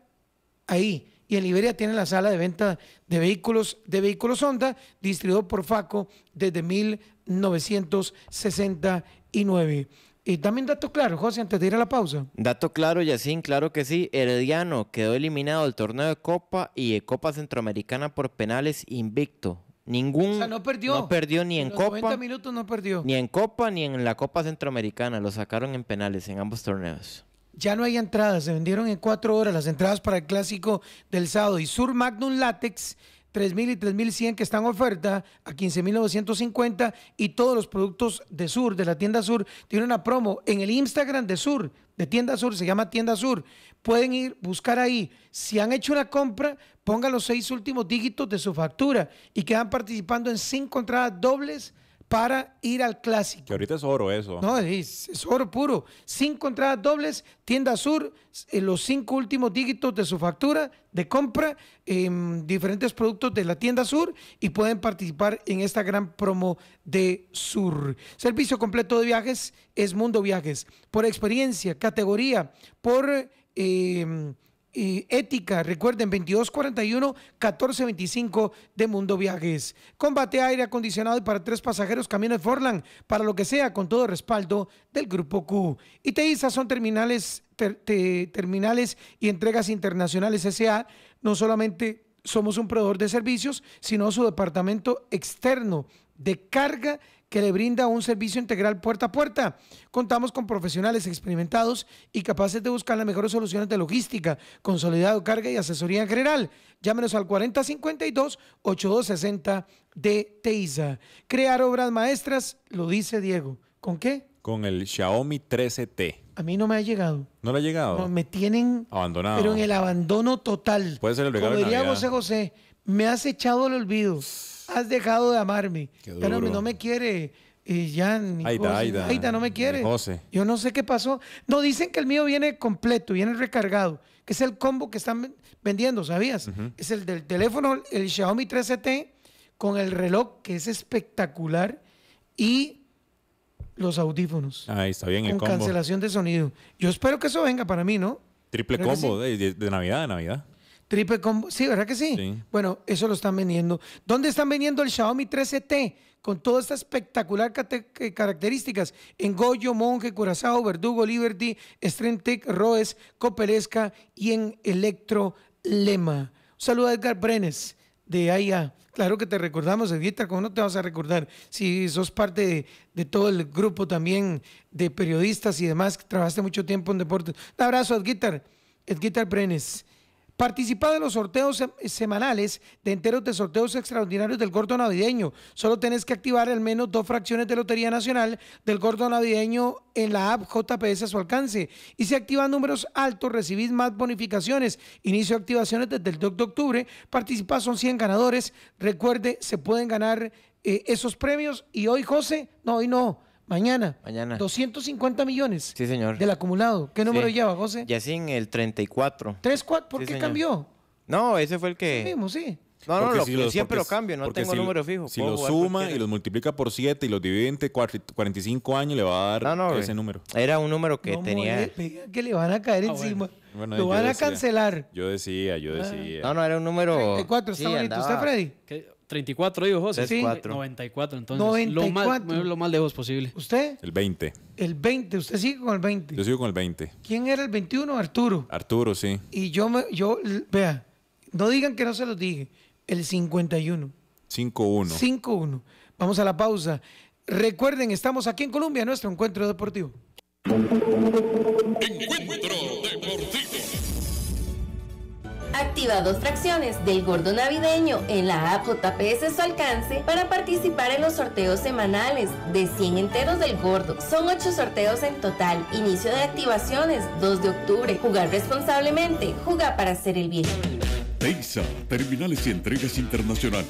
ahí. Y en Liberia tienen la sala de venta de vehículos, de vehículos Honda, distribuido por FACO desde 1969. Y también dato claro, José, antes de ir a la pausa. Dato claro, Yacín, claro que sí. Herediano quedó eliminado del torneo de Copa y de Copa Centroamericana por penales invicto. Ningún. O sea, no perdió. No perdió ni en, Copa. 90 minutos no perdió. Ni en Copa ni en la Copa Centroamericana. Lo sacaron en penales en ambos torneos. Ya no hay entradas. Se vendieron en cuatro horas las entradas para el clásico del sábado. Y Sur Magnum Latex... 3.000 y 3.100 que están en oferta a 15.950 y todos los productos de Sur, de la tienda Sur, tienen una promo en el Instagram de Sur, de tienda Sur, se llama tienda Sur. Pueden ir, buscar ahí. Si han hecho una compra, pongan los seis últimos dígitos de su factura y quedan participando en cinco entradas dobles para ir al clásico. Que ahorita es oro eso. No, es, oro puro. Cinco entradas dobles, tienda sur, eh, los cinco últimos dígitos de su factura de compra em, diferentes productos de la tienda sur y pueden participar en esta gran promo de sur. Servicio completo de viajes es Mundo Viajes. Por experiencia, categoría, por... Em, ética. Recuerden, 2241-1425 de Mundo Viajes. Combate aire acondicionado para tres pasajeros, camiones Forlan, para lo que sea, con todo respaldo del Grupo Q. Y Teisa son terminales, terminales y entregas internacionales S.A. No solamente somos un proveedor de servicios, sino su departamento externo de carga que le brinda un servicio integral puerta a puerta. Contamos con profesionales experimentados y capaces de buscar las mejores soluciones de logística, consolidado carga y asesoría general. Llámenos al 4052-8260 de Teiza. Crear obras maestras, lo dice Diego. ¿Con qué? Con el Xiaomi 13T. A mí no me ha llegado. ¿No le ha llegado? me tienen abandonado. Pero en el abandono total. Puede ser el regalo José José, me has echado al olvido has dejado de amarme. Pero no me quiere. y eh, Jan, Aida, Aida, Aida, no me quiere. José. Yo no sé qué pasó. No, dicen que el mío viene completo, viene recargado, que es el combo que están vendiendo, ¿sabías? Es el del teléfono, el Xiaomi 13 t con el reloj, que es espectacular, y los audífonos. Ah, ahí está bien con el combo. cancelación de sonido. Yo espero que eso venga para mí, ¿no? Triple combo de, de, Navidad, de Navidad. Triple combo. Sí, ¿verdad que sí? Bueno, eso lo están vendiendo. ¿Dónde están vendiendo el Xiaomi 13T? E con todas estas espectacular eh, características. En Goyo, Monje, Curazao, Verdugo, Liberty, Strentec, Roes, Copelesca y en Electro Lema. Un saludo a Edgar Brenes de AIA. Claro que te recordamos, Edguitar, ¿cómo no te vas a recordar? Si sos parte de, todo el grupo también de periodistas y demás, que trabajaste mucho tiempo en deportes. Un abrazo, Edguitar, Edguitar Brenes. Participa de los sorteos semanales de enteros de sorteos extraordinarios del gordo navideño. Solo tenés que activar al menos dos fracciones de Lotería Nacional del gordo navideño en la app JPS a su alcance. Y si activas números altos, recibís más bonificaciones. Inicio activaciones desde el 2 de octubre. Participa, son 100 ganadores. Recuerde, se pueden ganar eh, esos premios. Y hoy, José, no, hoy no Mañana. Mañana. 250 millones. Sí, señor. Del acumulado. ¿Qué número lleva, José? Ya sin el 34. 34, ¿Por qué cambió? No, ese fue el que. mismo, sí. No, no, si siempre lo cambio, no tengo número fijo. Si lo suma y los multiplica por 7 y los divide entre 45 años, le va a dar ese eh, número. Era un número que tenía. que le van a caer ah, encima. lo van a cancelar. Yo decía, yo ah. decía. No, no, era un número. 34, está bonito. ¿Usted, Freddy? 34 dijo José. Sí, 94, entonces Lo, más, lo más lejos posible. ¿Usted? El 20. El 20, usted sigue con el 20. Yo sigo con el 20. ¿Quién era el 21? Arturo. Arturo, sí. Y yo, me, yo vea, no digan que no se los dije, el 51. 5-1. 5-1. Vamos a la pausa. Recuerden, estamos aquí en Colombia, nuestro encuentro deportivo. Encuentro Activa dos fracciones del gordo navideño en la app JPS su alcance para participar en los sorteos semanales de 100 enteros del gordo. Son ocho sorteos en total. Inicio de activaciones 2 de octubre. Jugar responsablemente. Juga para hacer el bien. Teisa, terminales y entregas internacionales.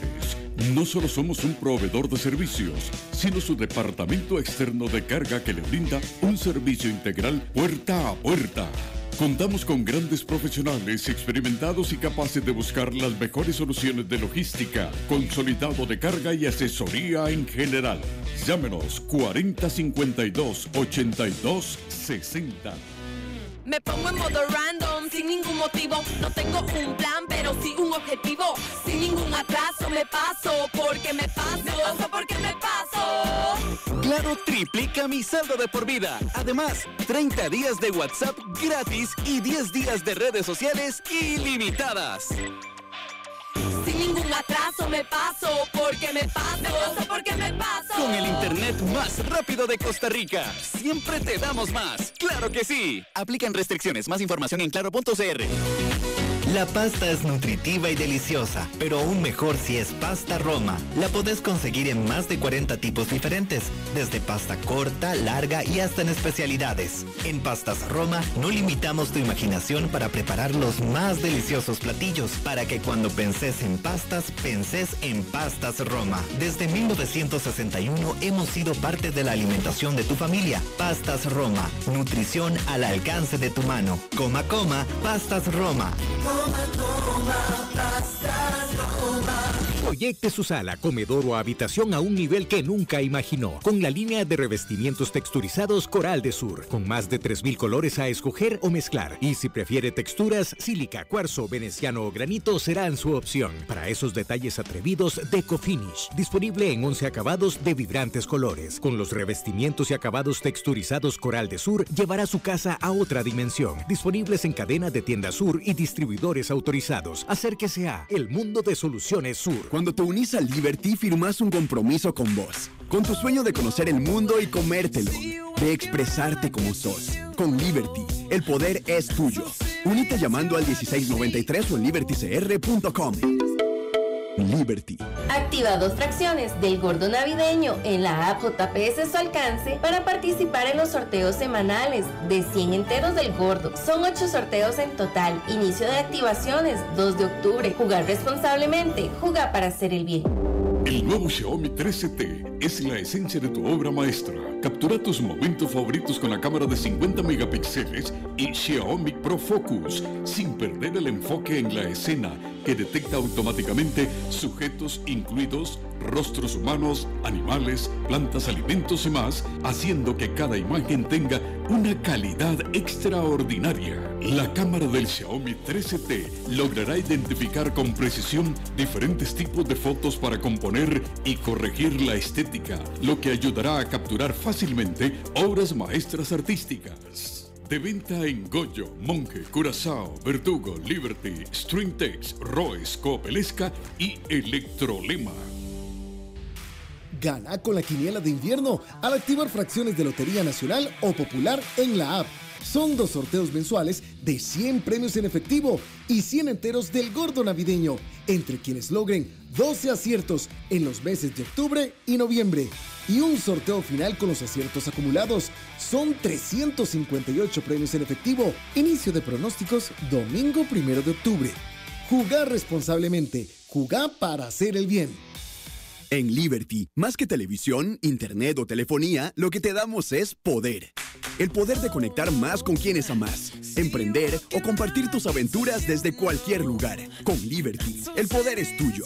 No solo somos un proveedor de servicios, sino su departamento externo de carga que le brinda un servicio integral puerta a puerta Contamos con grandes profesionales experimentados y capaces de buscar las mejores soluciones de logística, consolidado de carga y asesoría en general. Llámenos 4052 8260. Me pongo en modo random, sin ningún motivo. No tengo un plan, pero sí un objetivo. Sin ningún atraso, me paso porque me paso. porque me paso. Claro, triplica mi saldo de por vida. Además, 30 días de WhatsApp gratis y 10 días de redes sociales ilimitadas. Sin ningún atraso me paso porque me paso. porque me paso. Con el internet más rápido de Costa Rica. Siempre te damos más. ¡Claro que sí! Aplican restricciones. Más información en claro.cr. La pasta es nutritiva y deliciosa, pero aún mejor si es pasta Roma. La podés conseguir en más de 40 tipos diferentes, desde pasta corta, larga y hasta en especialidades. En Pastas Roma no limitamos tu imaginación para preparar los más deliciosos platillos, para que cuando pensés en pastas, pensés en Pastas Roma. Desde 1961 hemos sido parte de la alimentación de tu familia. Pastas Roma, nutrición al alcance de tu mano. Coma, coma, Pastas Roma. Toma, Proyecte su sala, comedor o habitación a un nivel que nunca imaginó, con la línea de revestimientos texturizados Coral de Sur, con más de 3.000 colores a escoger o mezclar. Y si prefiere texturas, sílica, cuarzo, veneciano o granito serán su opción. Para esos detalles atrevidos, Deco Finish, disponible en 11 acabados de vibrantes colores. Con los revestimientos y acabados texturizados Coral de Sur, llevará su casa a otra dimensión. Disponibles en cadena de tienda sur y distribuidor Autorizados, autorizados. Acérquese a El Mundo de Soluciones Sur. Cuando te unís al Liberty, firmás un compromiso con vos. Con tu sueño de conocer el mundo y comértelo. De expresarte como sos. Con Liberty, el poder es tuyo. Unite llamando al 1693 o en libertycr.com. Liberty. Activa dos fracciones del gordo navideño en la app JPS su alcance para participar en los sorteos semanales de 100 enteros del gordo. Son ocho sorteos en total. Inicio de activaciones 2 de octubre. Jugar responsablemente. Juga para hacer el bien. El nuevo Xiaomi 13T es la esencia de tu obra maestra Captura tus momentos favoritos con la cámara de 50 megapíxeles y Xiaomi Pro Focus sin perder el enfoque en la escena que detecta automáticamente sujetos incluidos rostros humanos, animales, plantas, alimentos y más, haciendo que cada imagen tenga una calidad extraordinaria. La cámara del Xiaomi 13T logrará identificar con precisión diferentes tipos de fotos para componer y corregir la estética, lo que ayudará a capturar fotos fácilmente obras maestras artísticas. De venta en Goyo, Monje, Curazao, Verdugo, Liberty, Stringtex, Roes, Copelesca y Electrolema. Gana con la quiniela de invierno al activar fracciones de Lotería Nacional o Popular en la app. Son dos sorteos mensuales de 100 premios en efectivo y 100 enteros del gordo navideño, entre quienes logren 12 aciertos en los meses de octubre y noviembre y un sorteo final con los aciertos acumulados. Son 358 premios en efectivo. Inicio de pronósticos domingo primero de octubre. Jugar responsablemente. Jugar para hacer el bien. En Liberty, más que televisión, internet o telefonía, lo que te damos es poder. El poder de conectar más con quienes amas, emprender o compartir tus aventuras desde cualquier lugar. Con Liberty, el poder es tuyo.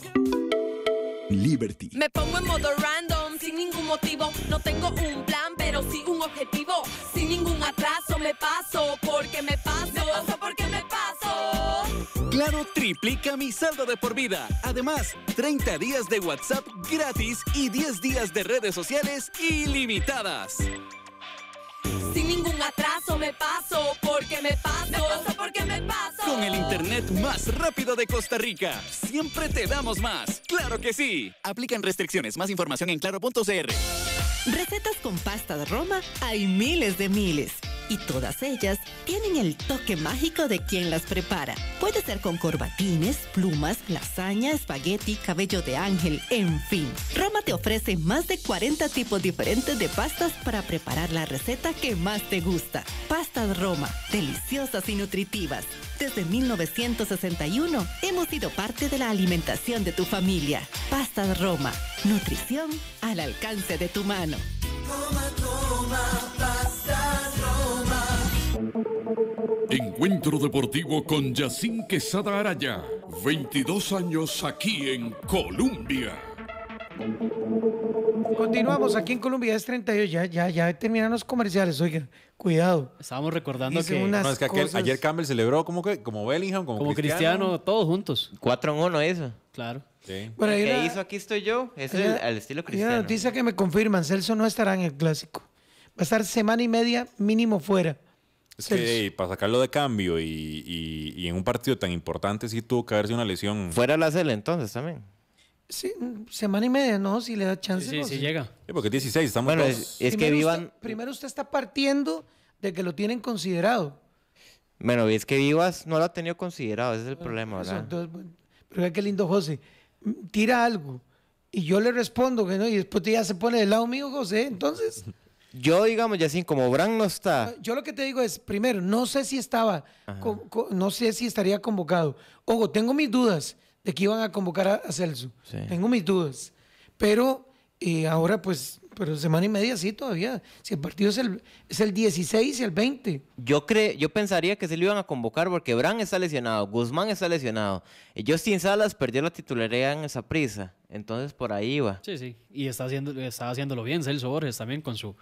Liberty. Me pongo en modo random sin ningún motivo. No tengo un plan, pero sí un objetivo. Sin ningún atraso me paso porque me paso. Me paso porque me paso. Claro, triplica mi saldo de por vida. Además, 30 días de WhatsApp gratis y 10 días de redes sociales ilimitadas. Sin ningún atraso me paso porque me paso. Me paso porque me paso. Con el internet más rápido de Costa Rica. Siempre te damos más. ¡Claro que sí! Aplican restricciones. Más información en claro.cr. Recetas con pasta de Roma hay miles de miles. Y todas ellas tienen el toque mágico de quien las prepara. Puede ser con corbatines, plumas, lasaña, espagueti, cabello de ángel, en fin. Roma te ofrece más de 40 tipos diferentes de pastas para preparar la receta que más te gusta. Pasta de Roma, deliciosas y nutritivas. Desde 1961 hemos sido parte de la alimentación de tu familia. de Roma Nutrición al alcance de tu mano. Encuentro deportivo con Yacín Quesada Araya. 22 años aquí en Colombia. Continuamos aquí en Colombia, es 32. Ya, ya, ya terminan los comerciales, oigan. Cuidado. Estábamos recordando que, unas ayer Campbell celebró como, que, como Bellingham, como, Cristiano. todos juntos. Cuatro en uno, eso. Claro. Sí. ¿Qué hizo Aquí estoy yo? Es el, estilo cristiano. Hay una noticia que me confirman, Celso no estará en el clásico. Va a estar semana y media mínimo fuera. Es que para sacarlo de cambio y, en un partido tan importante sí tuvo que haberse una lesión. Fuera la CEL entonces también. Sí, semana y media, ¿no? Si le da chance. Sí, sí, llega. porque 16, estamos es, que vivan... primero usted está partiendo de que lo tienen considerado. Bueno, es que Vivas no lo ha tenido considerado, ese es el problema, ¿verdad? Pero entonces, pero qué lindo José tira algo y yo le respondo que no, y después ya se pone del lado mío, José, entonces... Yo, digamos, sin como Bran no está. Ah, yo lo que te digo es, primero, no sé si estaba, no sé si estaría convocado. Ojo, tengo mis dudas de que iban a convocar a, Celso. Tengo mis dudas. Pero eh, ahora, pues, pero semana y media sí todavía. Si el partido es el, es el 16 y el 20. Yo, creo yo pensaría que se lo iban a convocar porque Bran está lesionado, Guzmán está lesionado. Y Justin Salas perdió la titularidad en esa prisa. Entonces por ahí iba. Sí, sí. Y está haciendo, está haciéndolo bien Celso Borges también con su,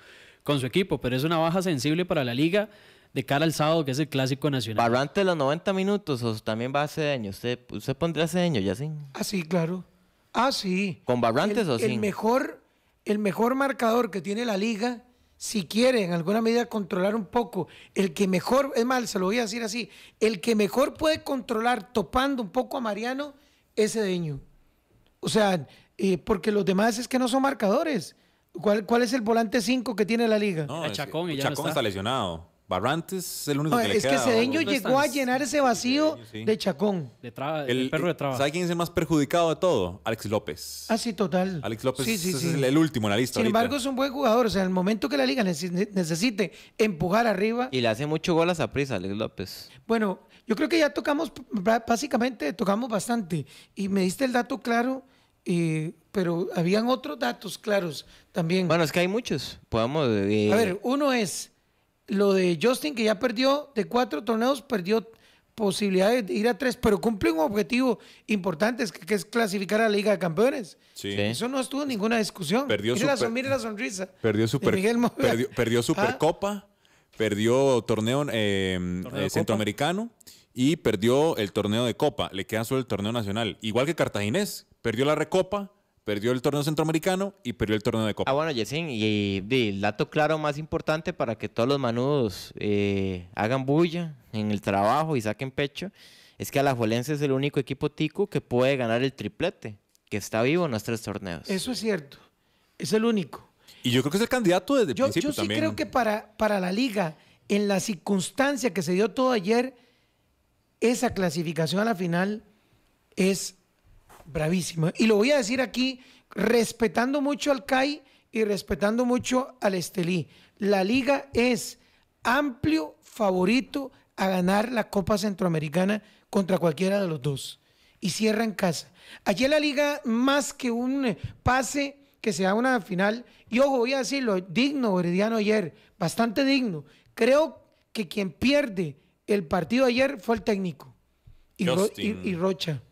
con su equipo. Pero es una baja sensible para la liga de cara al sábado, que es el clásico nacional. Barrante los 90 minutos, o también va a cedeño. ¿Usted, usted pondría cedeño, ya sí? Ah, sí, claro. Ah, sí. ¿Con Barrantes o sí? El mejor el mejor marcador que tiene la liga, si quiere en alguna medida controlar un poco, el que mejor, es mal, se lo voy a decir así, el que mejor puede controlar topando un poco a Mariano es Cedeño. O sea, eh, porque los demás es que no son marcadores. ¿Cuál, cuál es el volante 5 que tiene la liga? Chacón, está lesionado. Barrantes es el único que le Es que Cedeño llegó a llenar ese vacío de Chacón. De el, perro de trabajo. ¿Sabe quién es el más perjudicado de todo? Alex López. Ah, sí, total. Alex López sí, es el, último en la lista. Sin embargo, es un buen jugador. O sea, en el momento que la liga necesite empujar arriba. Y le hace muchos goles a esa prisa, Alex López. Bueno, yo creo que ya tocamos, básicamente tocamos bastante. Y me diste el dato claro. pero habían otros datos claros también. Bueno, es que hay muchos. Podemos. Eh, a ver, uno es lo de Justin, que ya perdió de cuatro torneos, perdió posibilidades de ir a tres, pero cumple un objetivo importante, que, es clasificar a la Liga de Campeones. Eso no estuvo ninguna discusión. Perdió la, sonrisa. Perdió super, perdió, perdió Supercopa, perdió torneo, eh, eh, centroamericano y perdió el torneo de Copa. Le queda solo el torneo nacional. Igual que Cartaginés, perdió la Recopa Perdió el torneo centroamericano y perdió el torneo de Copa. Ah, bueno, Yesin, y, el dato claro más importante para que todos los manudos eh, hagan bulla en el trabajo y saquen pecho, es que Alajuelense es el único equipo tico que puede ganar el triplete, que está vivo en los tres torneos. Eso es cierto, es el único. Y yo creo que es el candidato desde el yo, Yo sí creo que para, para la liga, en la circunstancia que se dio todo ayer, esa clasificación a la final es bravísimo. Y lo voy a decir aquí, respetando mucho al CAI y respetando mucho al Estelí. La liga es amplio favorito a ganar la Copa Centroamericana contra cualquiera de los dos. Y cierra en casa. Ayer la liga, más que un eh, pase que sea una final, y ojo, voy a decirlo, digno, Herediano ayer, bastante digno. Creo que quien pierde el partido ayer fue el técnico y Rocha.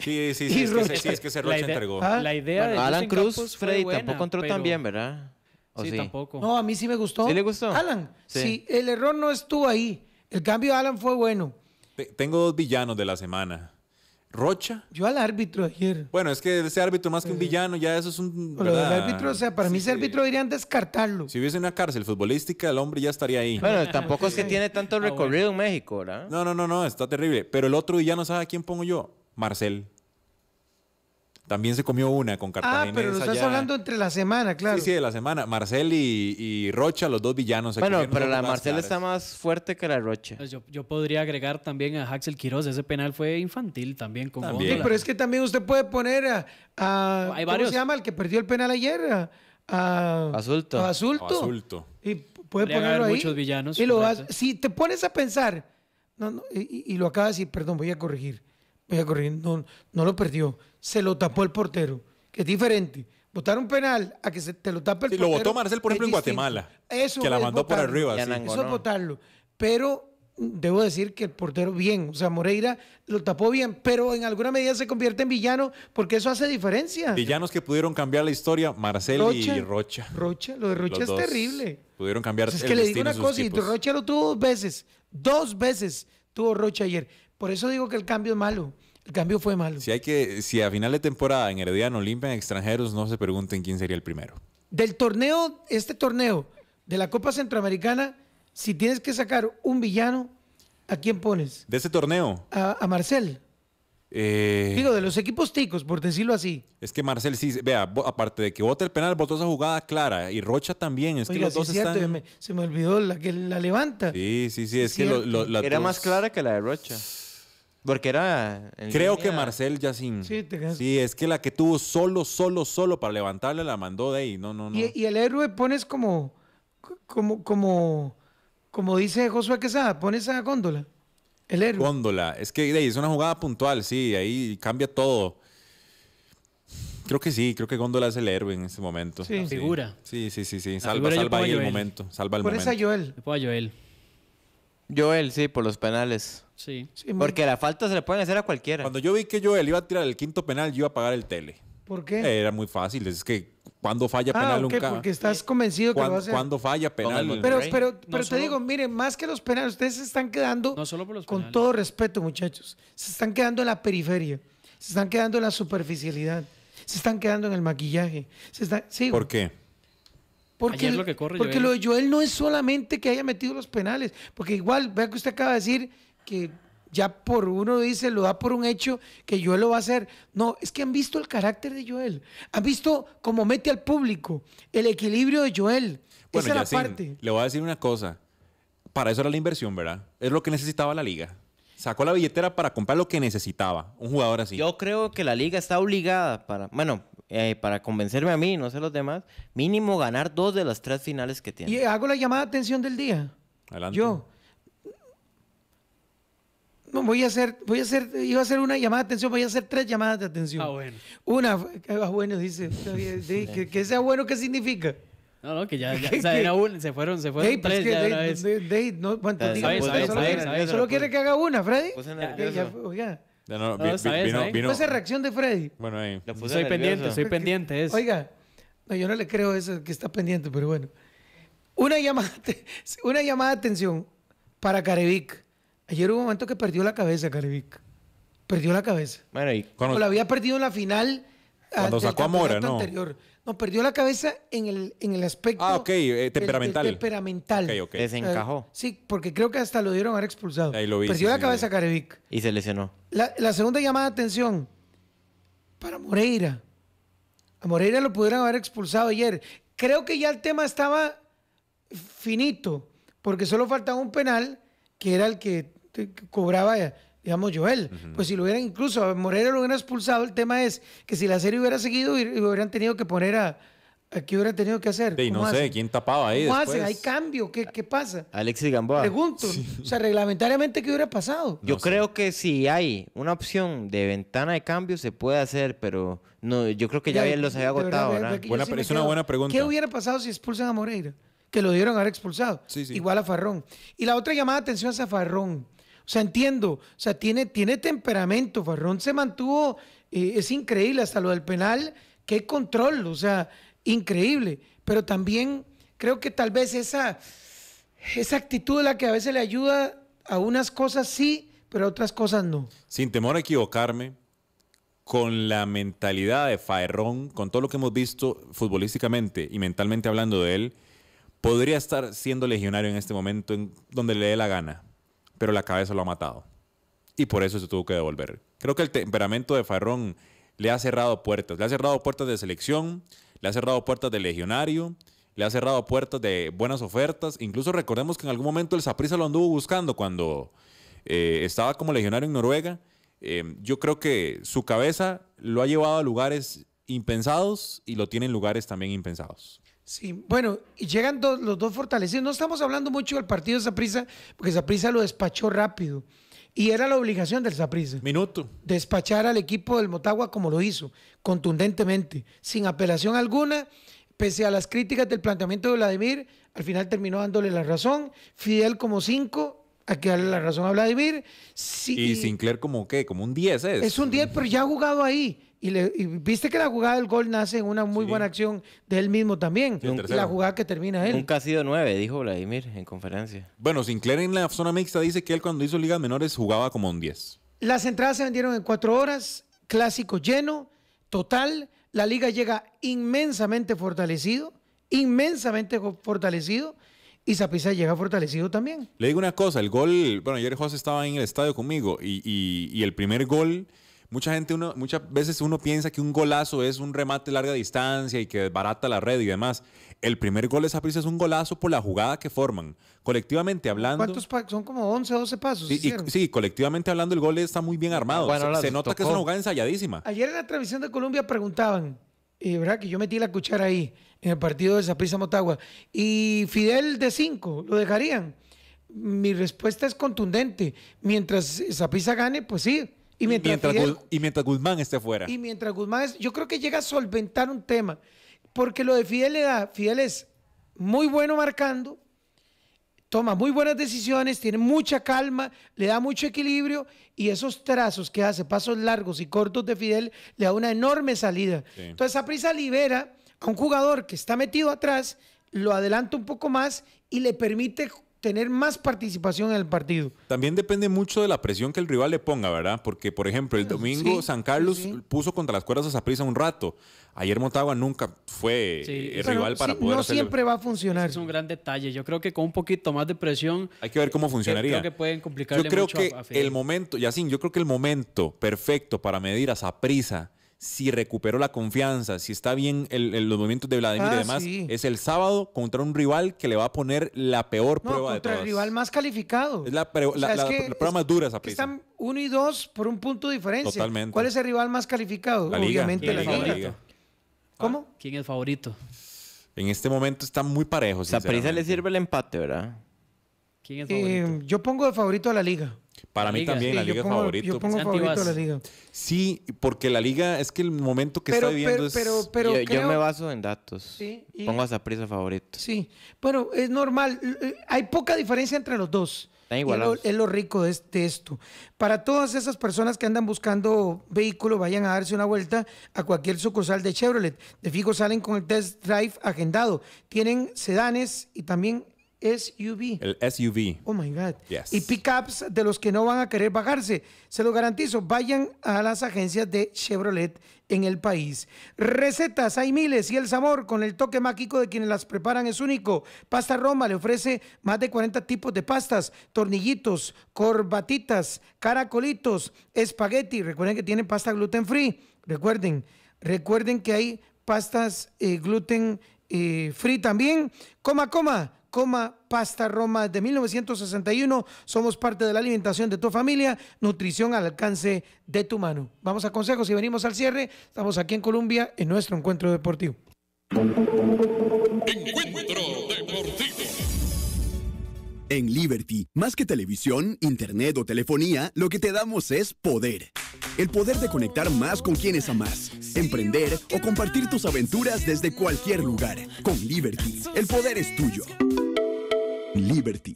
Sí, sí, sí. es, que, sí es que entregó. La idea de Alan Cruz, Freddy, tampoco entró también, ¿verdad? sí, tampoco. No, a mí sí me gustó. ¿Sí le gustó? Alan, sí. el error no estuvo ahí. El cambio de Alan fue bueno. tengo dos villanos de la semana. Rocha. Yo al árbitro ayer. Bueno, es que ese árbitro más que un eh, villano, ya eso es un. Pero el árbitro, o sea, para mí ese árbitro deberían descartarlo. Si hubiese una cárcel futbolística, el hombre ya estaría ahí. Bueno, tampoco es que tiene tanto ah, recorrido en México, ¿verdad? No, no, no, no, está terrible. Pero el otro villano, ¿sabe a quién pongo yo? Marcel. También se comió una con Cartagena. Ah, pero estás hablando entre la semana, claro. Sí, sí, de la semana. Marcel y, Rocha, los dos villanos. bueno, pero la Marcel está más fuerte que la Rocha. Pues yo, podría agregar también a Axel Quiroz. Ese penal fue infantil también. Con también. pero es que también usted puede poner a... ¿Cómo se llama el que perdió el penal ayer? A, a Y puede podría ponerlo muchos villanos. Y lo vas, si te pones a pensar... y, y lo acabas y, perdón, voy a corregir voy a no, lo perdió, se lo tapó el portero, que es diferente. Votar un penal a que se te lo tape el portero. portero. Lo votó Marcel, por ejemplo, en Guatemala. Eso que la mandó por arriba. Eso es votarlo. Pero mm, debo decir que el portero bien, o sea, Moreira lo tapó bien, pero en alguna medida se convierte en villano porque eso hace diferencia. Villanos que pudieron cambiar la historia, Marcel y Rocha. Rocha, lo de Rocha es terrible. Pudieron cambiar pues Es que le digo una cosa, y Rocha lo tuvo dos veces, dos veces tuvo Rocha ayer. Por eso digo que el cambio es malo. El cambio fue malo. Si hay que, si a final de temporada en Herediano en extranjeros, no se pregunten quién sería el primero. Del torneo, este torneo de la Copa Centroamericana, si tienes que sacar un villano, ¿a quién pones? De ese torneo. A, Marcel. Eh, digo, de los equipos ticos, por decirlo así. Es que Marcel sí, vea, aparte de que vota el penal, votó esa jugada clara y Rocha también. Es que los dos están... se me olvidó la que la levanta. Sí, sí, sí, es, que lo, la Era más clara que la de Rocha. Porque era. Creo que Marcel Yacin. Sí, es que la que tuvo solo, solo, solo para levantarle la mandó de ahí. No, no, no. Y, el héroe pones como. Como, como, como dice Josué Quesada, pones a góndola. El héroe. Góndola. Es que ahí, es una jugada puntual, sí. Ahí cambia todo. Creo que sí, creo que Góndola es el héroe en ese momento. Sí, figura. Sí, sí, sí, sí. Salva, salva ahí el momento. Salva el momento. Por a Joel. a Joel. Joel, sí, por los penales. Sí. Porque la falta se le pueden hacer a cualquiera. Cuando yo vi que Joel iba a tirar el quinto penal, yo iba a pagar el tele. ¿Por qué? Era muy fácil. Es que cuando falla ah, penal un nunca. Porque estás convencido que lo va a hacer. Cuando falla penal. Pero, pero, pero te digo, miren, más que los penales, ustedes se están quedando. Con todo respeto, muchachos. Se están quedando en la periferia. Se están quedando en la superficialidad. Se están quedando en el maquillaje. Se están, ¿Por qué? Porque, lo, porque lo de Joel no es solamente que haya metido los penales, porque igual, vea que usted acaba de decir que ya por uno dice, lo da por un hecho que Joel lo va a hacer. No, es que han visto el carácter de Joel, han visto cómo mete al público, el equilibrio de Joel. Esa es la parte. Le voy a decir una cosa, para eso era la inversión, ¿verdad? Es lo que necesitaba la liga. Sacó la billetera para comprar lo que necesitaba, un jugador así. Yo creo que la liga está obligada para, bueno, eh, para convencerme a mí, no sé los demás, mínimo ganar dos de las tres finales que tiene. Y hago la llamada de atención del día. Adelante. Yo. No, voy a hacer, voy a hacer, iba a hacer una llamada de atención, voy a hacer tres llamadas de atención. Ah, bueno. Una, ah, bueno, dice, que, sea bueno, ¿qué significa? No, no, que ya, ya se fueron, se fueron pues tres pues ya de, una De, de, no, cuánto solo quiere que haga una, Freddy. Pues ya, oiga. No, vino, ¿Fue esa reacción de Freddy? Bueno, ahí. soy pendiente, soy pendiente. eso. Oiga, no, yo no le creo eso que está pendiente, pero bueno. Una llamada, una llamada de atención para Carevic. Ayer hubo un momento que perdió la cabeza Carevic. Perdió la cabeza. Bueno, y cuando... la había perdido en la final cuando sacó a Mora, ¿no? Anterior. No, perdió la cabeza en el, en el aspecto. Ah, ok, eh, temperamental. temperamental. Desencajó. Ah, sí, porque creo que hasta lo dieron a haber expulsado. Ahí lo vi, perdió la cabeza cabeza Carevic. Y se lesionó. La, la, segunda llamada de atención para Moreira. A Moreira lo pudieron haber expulsado ayer. Creo que ya el tema estaba finito, porque solo faltaba un penal que era el que cobraba digamos, Joel. Pues si lo hubieran, incluso a Moreira lo hubieran expulsado, el tema es que si la serie hubiera seguido, hubieran tenido que poner a. ¿Qué hubieran tenido que hacer? Y no sé, ¿quién tapaba ahí? ¿Cómo hacen? ¿Hay cambio? ¿Qué, pasa? Alexis Gamboa. Pregunto. O sea, reglamentariamente, ¿qué hubiera pasado? Yo creo que si hay una opción de ventana de cambio, se puede hacer, pero. No, yo creo que ya, bien los había agotado, es una buena pregunta. ¿Qué hubiera pasado si expulsan a Moreira? Que lo dieron a haber expulsado. Igual a Farrón. Y la otra llamada de atención es a Farrón sea, entiendo. O sea, tiene, tiene temperamento. Farrón se mantuvo, eh, es increíble, hasta lo del penal, qué control, o sea, increíble. Pero también creo que tal vez esa, esa actitud la que a veces le ayuda a unas cosas sí, pero a otras cosas no. Sin temor a equivocarme, con la mentalidad de Farrón, con todo lo que hemos visto futbolísticamente y mentalmente hablando de él, podría estar siendo legionario en este momento en donde le dé la gana pero la cabeza lo ha matado. Y por eso se tuvo que devolver. Creo que el temperamento de Farrón le ha cerrado puertas. Le ha cerrado puertas de selección, le ha cerrado puertas de legionario, le ha cerrado puertas de buenas ofertas. Incluso recordemos que en algún momento el Saprisa lo anduvo buscando cuando eh, estaba como legionario en Noruega. Eh, yo creo que su cabeza lo ha llevado a lugares impensados y lo tiene en lugares también impensados. Sí, bueno, y llegan los dos fortalecidos. No estamos hablando mucho del partido de Saprisa, porque Saprisa lo despachó rápido. Y era la obligación del Saprisa. Minuto. Despachar al equipo del Motagua como lo hizo, contundentemente, sin apelación alguna, pese a las críticas del planteamiento de Vladimir, al final terminó dándole la razón. Fidel como cinco, a que darle la razón a Vladimir. y Sinclair como qué, como un 10 es. Es un 10, pero ya ha jugado ahí. Y, viste que la jugada del gol nace en una muy buena acción de él mismo también. la jugada que termina él. Nunca ha sido nueve, dijo Vladimir en conferencia. Bueno, Sinclair en la zona mixta dice que él cuando hizo ligas menores jugaba como un 10. Las entradas se vendieron en cuatro horas, clásico lleno, total. La liga llega inmensamente fortalecido, inmensamente fortalecido. Y Zapisa llega fortalecido también. Le digo una cosa, el gol, bueno, ayer José estaba en el estadio conmigo y el primer gol mucha gente, muchas veces uno piensa que un golazo es un remate larga distancia y que desbarata la red y demás. El primer gol de Zapriza es un golazo por la jugada que forman. Colectivamente hablando. ¿Cuántos pasos? Son como 11, 12 pasos. Sí, colectivamente hablando, el gol está muy bien armado. se, nota que es una jugada ensayadísima. Ayer en la televisión de Colombia preguntaban, y verdad que yo metí la cuchara ahí, en el partido de zapriza Motagua, y Fidel de 5, ¿lo dejarían? Mi respuesta es contundente. Mientras Zapisa gane, pues sí, y mientras, y mientras Guzmán esté fuera. Y mientras Guzmán, es, yo creo que llega a solventar un tema. Porque lo de Fidel le da, Fidel es muy bueno marcando, toma muy buenas decisiones, tiene mucha calma, le da mucho equilibrio y esos trazos que hace, pasos largos y cortos de Fidel, le da una enorme salida. Entonces esa prisa libera a un jugador que está metido atrás, lo adelanta un poco más y le permite tener más participación en el partido. También depende mucho de la presión que el rival le ponga, ¿verdad? Porque, por ejemplo, el domingo San Carlos puso contra las cuerdas a Zaprisa un rato. Ayer Motagua nunca fue eh, el rival para poder No siempre va a funcionar. es un gran detalle. Yo creo que con un poquito más de presión... Hay que ver cómo funcionaría. Creo que pueden complicarle Yo creo que el momento, Yacin, yo creo que el momento perfecto para medir a Zaprisa si recuperó la confianza, si está bien los movimientos de Vladimir y ah, demás, es el sábado contra un rival que le va a poner la peor prueba de contra el rival más calificado. Es la, prueba más dura esa Están uno y dos por un punto de diferencia. Totalmente. ¿Cuál es el rival más calificado? Obviamente la Liga. ¿Cómo? Ah, ¿Quién es favorito? En este momento están muy parejos. a Prisa le sirve el empate, ¿verdad? ¿Quién es eh, favorito? yo pongo de favorito a la Liga. Para mí también, la liga favorito. Yo pongo favorito Sí, porque la liga es que el momento que está viviendo es. Pero, yo, me baso en datos. Sí, Pongo esa prisa favorito. Sí. Bueno, es normal. Eh, hay poca diferencia entre los dos. Da lo, es lo rico de, este, esto. Para todas esas personas que andan buscando vehículo, vayan a darse una vuelta a cualquier sucursal de Chevrolet. De fijo salen con el test drive agendado. Tienen sedanes y también SUV. El SUV. Oh my God. Y pickups de los que no van a querer bajarse. Se lo garantizo. Vayan a las agencias de Chevrolet en el país. Recetas, hay miles y el sabor con el toque mágico de quienes las preparan es único. Pasta Roma le ofrece más de 40 tipos de pastas, tornillitos, corbatitas, caracolitos, espagueti. Recuerden que tienen pasta gluten free. Recuerden, recuerden que hay pastas eh, gluten eh, free también. Coma, coma Coma Pasta Roma de 1961. Somos parte de la alimentación de tu familia, nutrición al alcance de tu mano. Vamos a consejos y venimos al cierre. Estamos aquí en Colombia en nuestro encuentro deportivo. En Liberty, más que televisión, internet o telefonía, lo que te damos es poder. El poder de conectar más con quienes amas, emprender o compartir tus aventuras desde cualquier lugar. Con Liberty, el poder es tuyo. Liberty.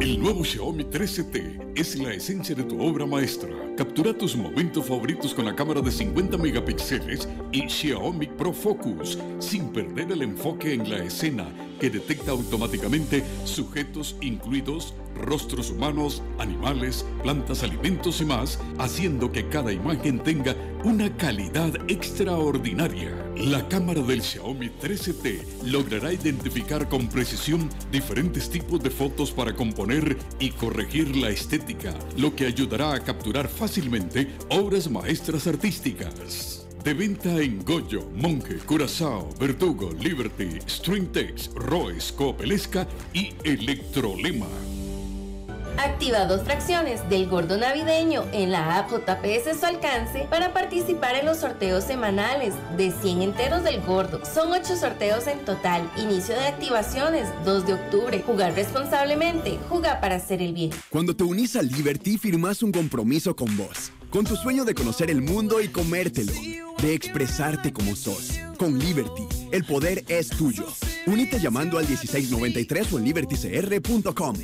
El nuevo Xiaomi 13T es la esencia de tu obra maestra. Captura tus momentos favoritos con la cámara de 50 megapíxeles y Xiaomi Pro Focus, sin perder el enfoque en la escena que detecta automáticamente sujetos incluidos rostros humanos, animales, plantas, alimentos y más, haciendo que cada imagen tenga una calidad extraordinaria. La cámara del Xiaomi 13T logrará identificar con precisión diferentes tipos de fotos para componer y corregir la estética, lo que ayudará a capturar fácilmente obras maestras artísticas. De venta en Goyo, Monje, Curazao, Verdugo, Liberty, Stringtex, Roes, Copelesca y Electrolema. Activa dos fracciones del gordo navideño en la app JPS su alcance para participar en los sorteos semanales de 100 enteros del gordo. Son ocho sorteos en total. Inicio de activaciones 2 de octubre. Jugar responsablemente. Juga para hacer el bien. Cuando te unís a Liberty firmas un compromiso con vos. Con tu sueño de conocer el mundo y comértelo. De expresarte como sos. Con Liberty, el poder es tuyo. Unite llamando al 1693 o en libertycr.com.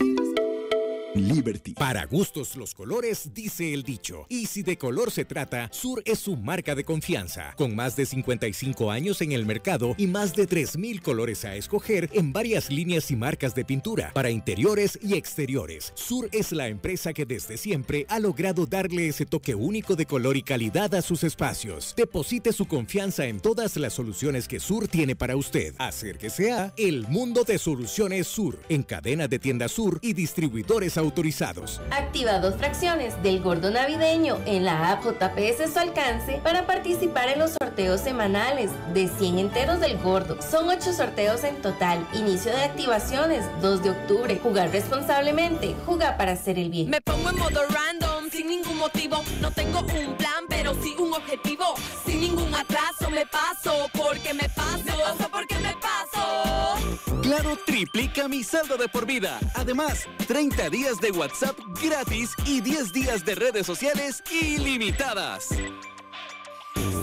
Liberty. Para gustos los colores, dice el dicho. Y si de color se trata, Sur es su marca de confianza. Con más de 55 años en el mercado y más de 3.000 colores a escoger en varias líneas y marcas de pintura para interiores y exteriores. Sur es la empresa que desde siempre ha logrado darle ese toque único de color y calidad a sus espacios. Deposite su confianza en todas las soluciones que Sur tiene para usted. Hacer que sea el mundo de soluciones Sur en cadena de tiendas Sur y distribuidores autónomos autorizados. Activa dos fracciones del gordo navideño en la AJPS a su alcance para participar en los sorteos semanales de 100 enteros del gordo. Son 8 sorteos en total. Inicio de activaciones 2 de octubre. Jugar responsablemente. juega para hacer el bien. Me pongo en modo random sin ningún motivo. No tengo un plan, pero sí un objetivo. Sin ningún atraso me paso porque me paso. Me paso porque Claro triplica mi saldo de por vida. Además, 30 días de WhatsApp gratis y 10 días de redes sociales ilimitadas.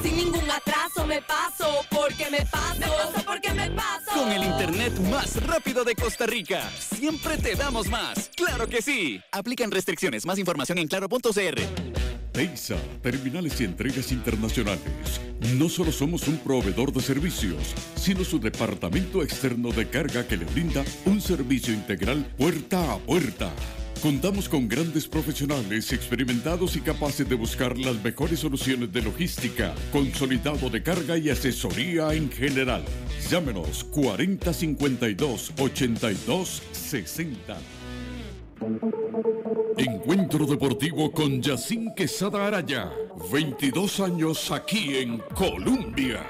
Sin ningún atraso me paso porque me paso. Me paso porque me paso. Con el internet más rápido de Costa Rica. Siempre te damos más. Claro que sí. Aplican restricciones. Más información en claro.cr. Teisa, terminales y entregas internacionales. No solo somos un proveedor de servicios, sino su departamento externo de carga que le brinda un servicio integral puerta a puerta. Contamos con grandes profesionales experimentados y capaces de buscar las mejores soluciones de logística, consolidado de carga y asesoría en general. Llámenos 4052 82 Encuentro deportivo con Yacín Quesada Araya. 22 años aquí en Colombia.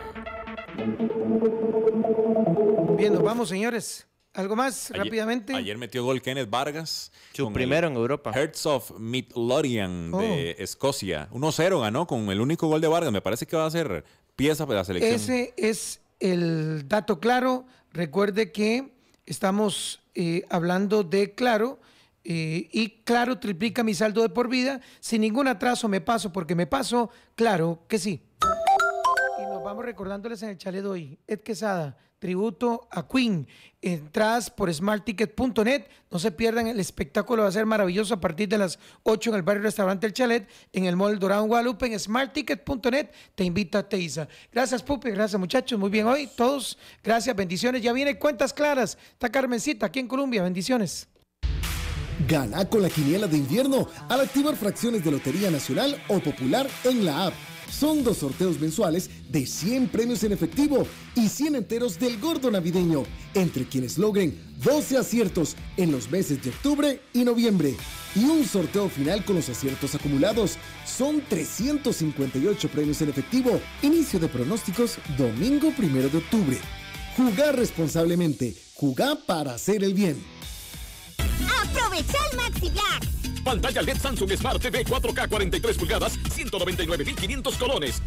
Bien, vamos, señores. ¿Algo más rápidamente? Ayer metió gol Kenneth Vargas. Su primero en Europa. Hearts of Midlothian de oh. Escocia. 1-0 ganó con el único gol de Vargas. Me parece que va a ser pieza para la selección. Ese es el dato claro. Recuerde que estamos eh, hablando de claro eh, y claro, triplica mi saldo de por vida. Sin ningún atraso me paso porque me paso. Claro que sí. Y nos vamos recordándoles en el chalet hoy. Ed Quesada, tributo a Queen. Entradas por smartticket.net. No se pierdan el espectáculo. Va a ser maravilloso a partir de las 8 en el barrio restaurante El Chalet, en el Mall Dorado Guadalupe. En smartticket.net te invita a Teiza Gracias, Pupe, Gracias, muchachos. Muy bien hoy. Todos, gracias. Bendiciones. Ya viene Cuentas Claras. Está Carmencita aquí en Colombia. Bendiciones. Gana con la quiniela de invierno al activar fracciones de Lotería Nacional o Popular en la app. Son dos sorteos mensuales de 100 premios en efectivo y 100 enteros del gordo navideño, entre quienes logren 12 aciertos en los meses de octubre y noviembre. Y un sorteo final con los aciertos acumulados. Son 358 premios en efectivo. Inicio de pronósticos domingo primero de octubre. Jugar responsablemente. Jugar para hacer el bien. Aprovecha el Maxi Black. Pantalla LED Samsung Smart TV 4K 43 pulgadas, 199.500 colones.